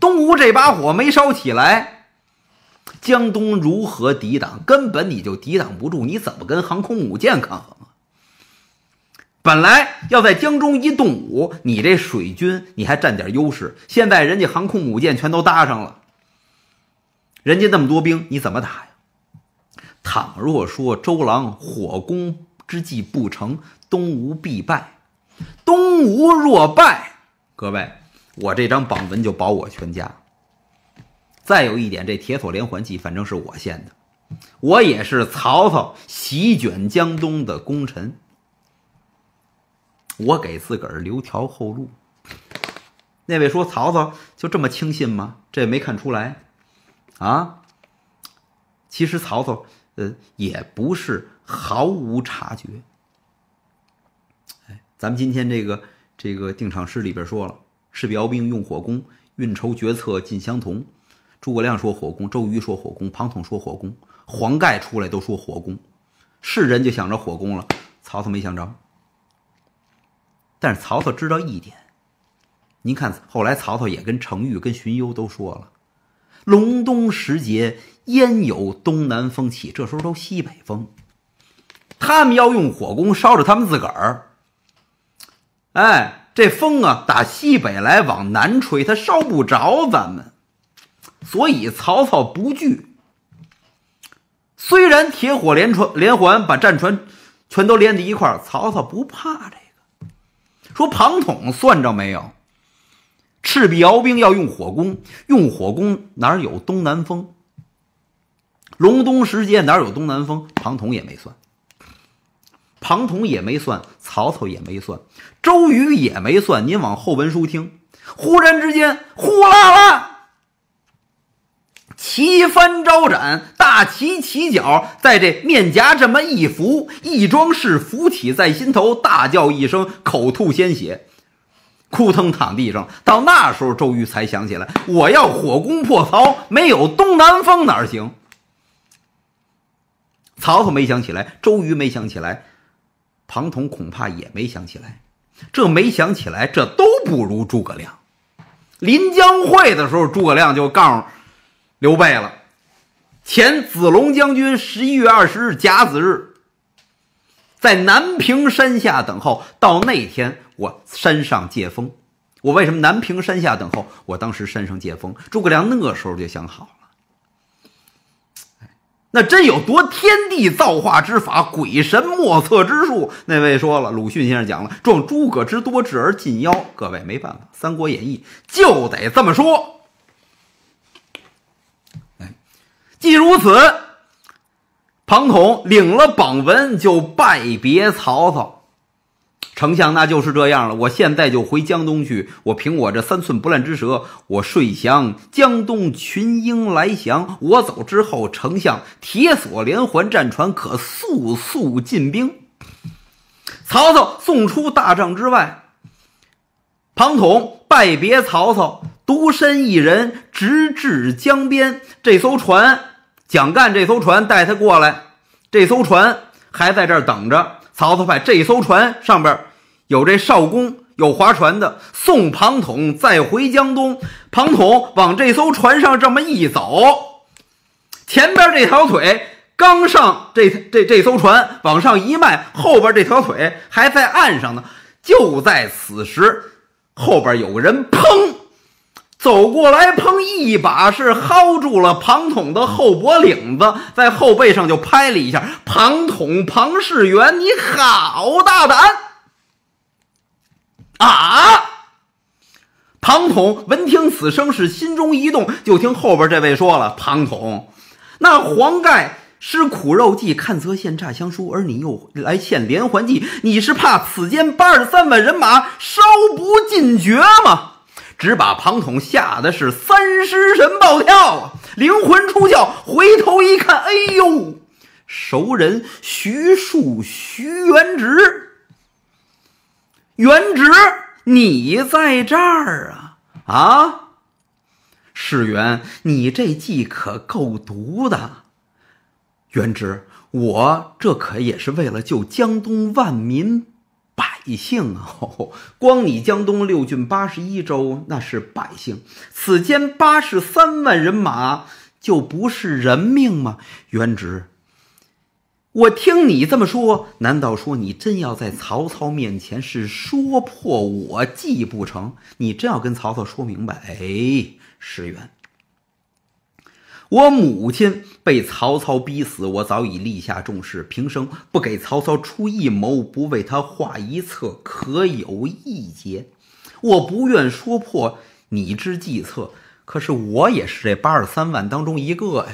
东吴这把火没烧起来，江东如何抵挡？根本你就抵挡不住，你怎么跟航空母舰抗衡啊？本来要在江中一动武，你这水军你还占点优势，现在人家航空母舰全都搭上了。人家那么多兵，你怎么打呀？倘若说周郎火攻之计不成，东吴必败。东吴若败，各位，我这张榜文就保我全家。再有一点，这铁索连环计反正是我献的，我也是曹操席卷江东的功臣，我给自个儿留条后路。那位说曹操就这么轻信吗？这也没看出来。啊，其实曹操，呃，也不是毫无察觉。哎，咱们今天这个这个定场诗里边说了，赤壁鏖兵用火攻，运筹决策尽相同。诸葛亮说火攻，周瑜说火攻，庞统说火攻，黄盖出来都说火攻，是人就想着火攻了，曹操没想着。但是曹操知道一点，您看后来曹操也跟程昱、跟荀攸都说了。隆冬时节，焉有东南风起？这时候都西北风，他们要用火攻烧着他们自个儿。哎，这风啊，打西北来往南吹，它烧不着咱们，所以曹操不惧。虽然铁火连船连环把战船全都连在一块曹操不怕这个。说庞统算着没有？赤壁鏖兵要用火攻，用火攻哪有东南风？隆冬时节哪有东南风？庞统也没算，庞统也没算，曹操也没算，周瑜也没算。您往后文书听，忽然之间，呼啦啦，旗幡招展，大旗起角，在这面颊这么一拂，一桩事浮起在心头，大叫一声，口吐鲜血。扑腾躺地上，到那时候周瑜才想起来，我要火攻破曹，没有东南风哪行？曹操没想起来，周瑜没想起来，庞统恐怕也没想起来。这没想起来，这都不如诸葛亮。临江会的时候，诸葛亮就告诉刘备了：“前子龙将军十一月二十日甲子日。”在南屏山下等候，到那天我山上借风。我为什么南屏山下等候？我当时山上借风。诸葛亮那时候就想好了，那真有夺天地造化之法，鬼神莫测之术。那位说了，鲁迅先生讲了，壮诸葛之多智而近妖。各位没办法，《三国演义》就得这么说。既如此。庞统领了榜文，就拜别曹操。丞相，那就是这样了。我现在就回江东去。我凭我这三寸不烂之舌，我睡降江东群英来降。我走之后，丞相铁索连环战船可速速进兵。曹操送出大帐之外，庞统拜别曹操，独身一人，直至江边。这艘船。蒋干这艘船带他过来，这艘船还在这儿等着。曹操派这艘船上边有这少公，有划船的，送庞统再回江东。庞统往这艘船上这么一走，前边这条腿刚上这这这艘船往上一迈，后边这条腿还在岸上呢。就在此时，后边有个人砰。走过来，砰！一把是薅住了庞统的后脖领子，在后背上就拍了一下。庞统，庞士元，你好大胆！啊！庞统闻听此声，是心中一动，就听后边这位说了：“庞统，那黄盖施苦肉计，看则献诈降书，而你又来献连环计，你是怕此间八十三万人马烧不尽绝吗？”只把庞统吓得是三尸神暴跳，灵魂出窍。回头一看，哎呦，熟人徐庶，徐元直，元直，你在这儿啊？啊，世元，你这计可够毒的。元直，我这可也是为了救江东万民。百姓啊，光你江东六郡八十一州，那是百姓；此间八十三万人马，就不是人命吗？元直，我听你这么说，难道说你真要在曹操面前是说破我计不成？你真要跟曹操说明白？哎，石原，我母亲被曹操逼死，我早已立下重誓，平生不给曹操出一谋，不为他画一策，可有一劫？我不愿说破你之计策，可是我也是这八十三万当中一个呀。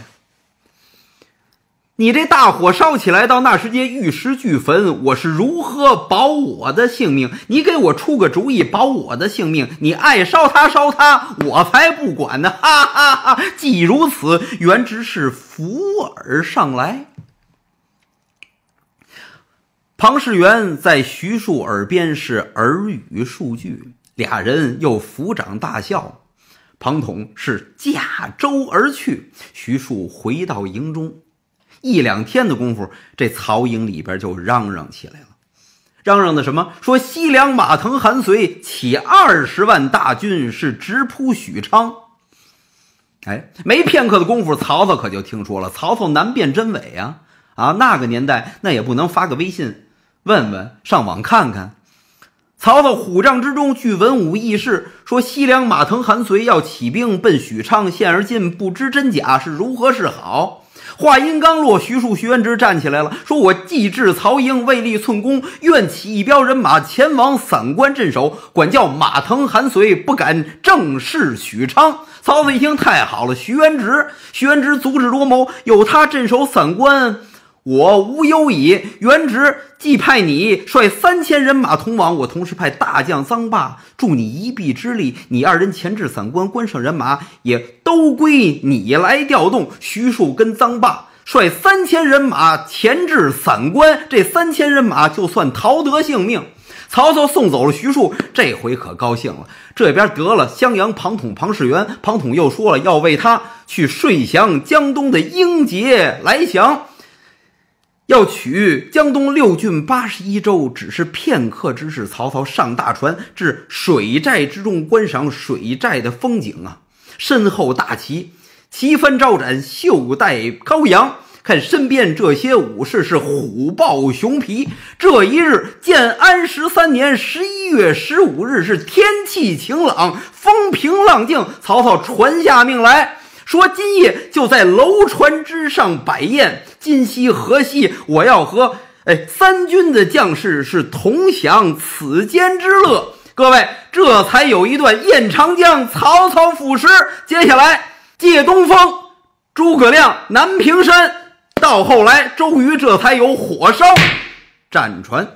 你这大火烧起来，到那时节玉石俱焚，我是如何保我的性命？你给我出个主意保我的性命。你爱烧他烧他，我才不管呢！哈哈哈！既如此，原知是抚耳上来。庞士元在徐庶耳边是耳语数句，俩人又抚掌大笑。庞统是驾舟而去，徐庶回到营中。一两天的功夫，这曹营里边就嚷嚷起来了，嚷嚷的什么？说西凉马腾、韩遂起二十万大军，是直扑许昌。哎，没片刻的功夫，曹操可就听说了。曹操难辨真伪啊！啊，那个年代，那也不能发个微信问问，上网看看。曹操虎帐之中据文武议事，说西凉马腾、韩遂要起兵奔许昌，现而今不知真假，是如何是好？话音刚落，徐庶、徐元直站起来了，说：“我既至曹营，未立寸功，愿起一彪人马，前往散关镇守，管教马腾、韩遂不敢正视许昌。”曹操一听，太好了！徐元直，徐元直足智多谋，有他镇守散关。我无忧矣。原职即派你率三千人马同往，我同时派大将臧霸助你一臂之力。你二人前置散关，关上人马也都归你来调动。徐庶跟臧霸率三千人马前置散关，这三千人马就算逃得性命。曹操送走了徐庶，这回可高兴了。这边得了襄阳，庞统、庞士元，庞统又说了要为他去顺降江东的英杰来降。要取江东六郡八十一州，只是片刻之事。曹操上大船至水寨之中，观赏水寨的风景啊！身后大旗，旗幡招展，袖带高扬。看身边这些武士是虎豹熊皮。这一日，建安十三年十一月十五日，是天气晴朗，风平浪静。曹操传下命来，说今夜就在楼船之上摆宴。今夕何夕？我要和哎三军的将士是同享此间之乐。各位，这才有一段宴长江，曹操赋诗。接下来借东风，诸葛亮南屏山，到后来周瑜这才有火烧战船。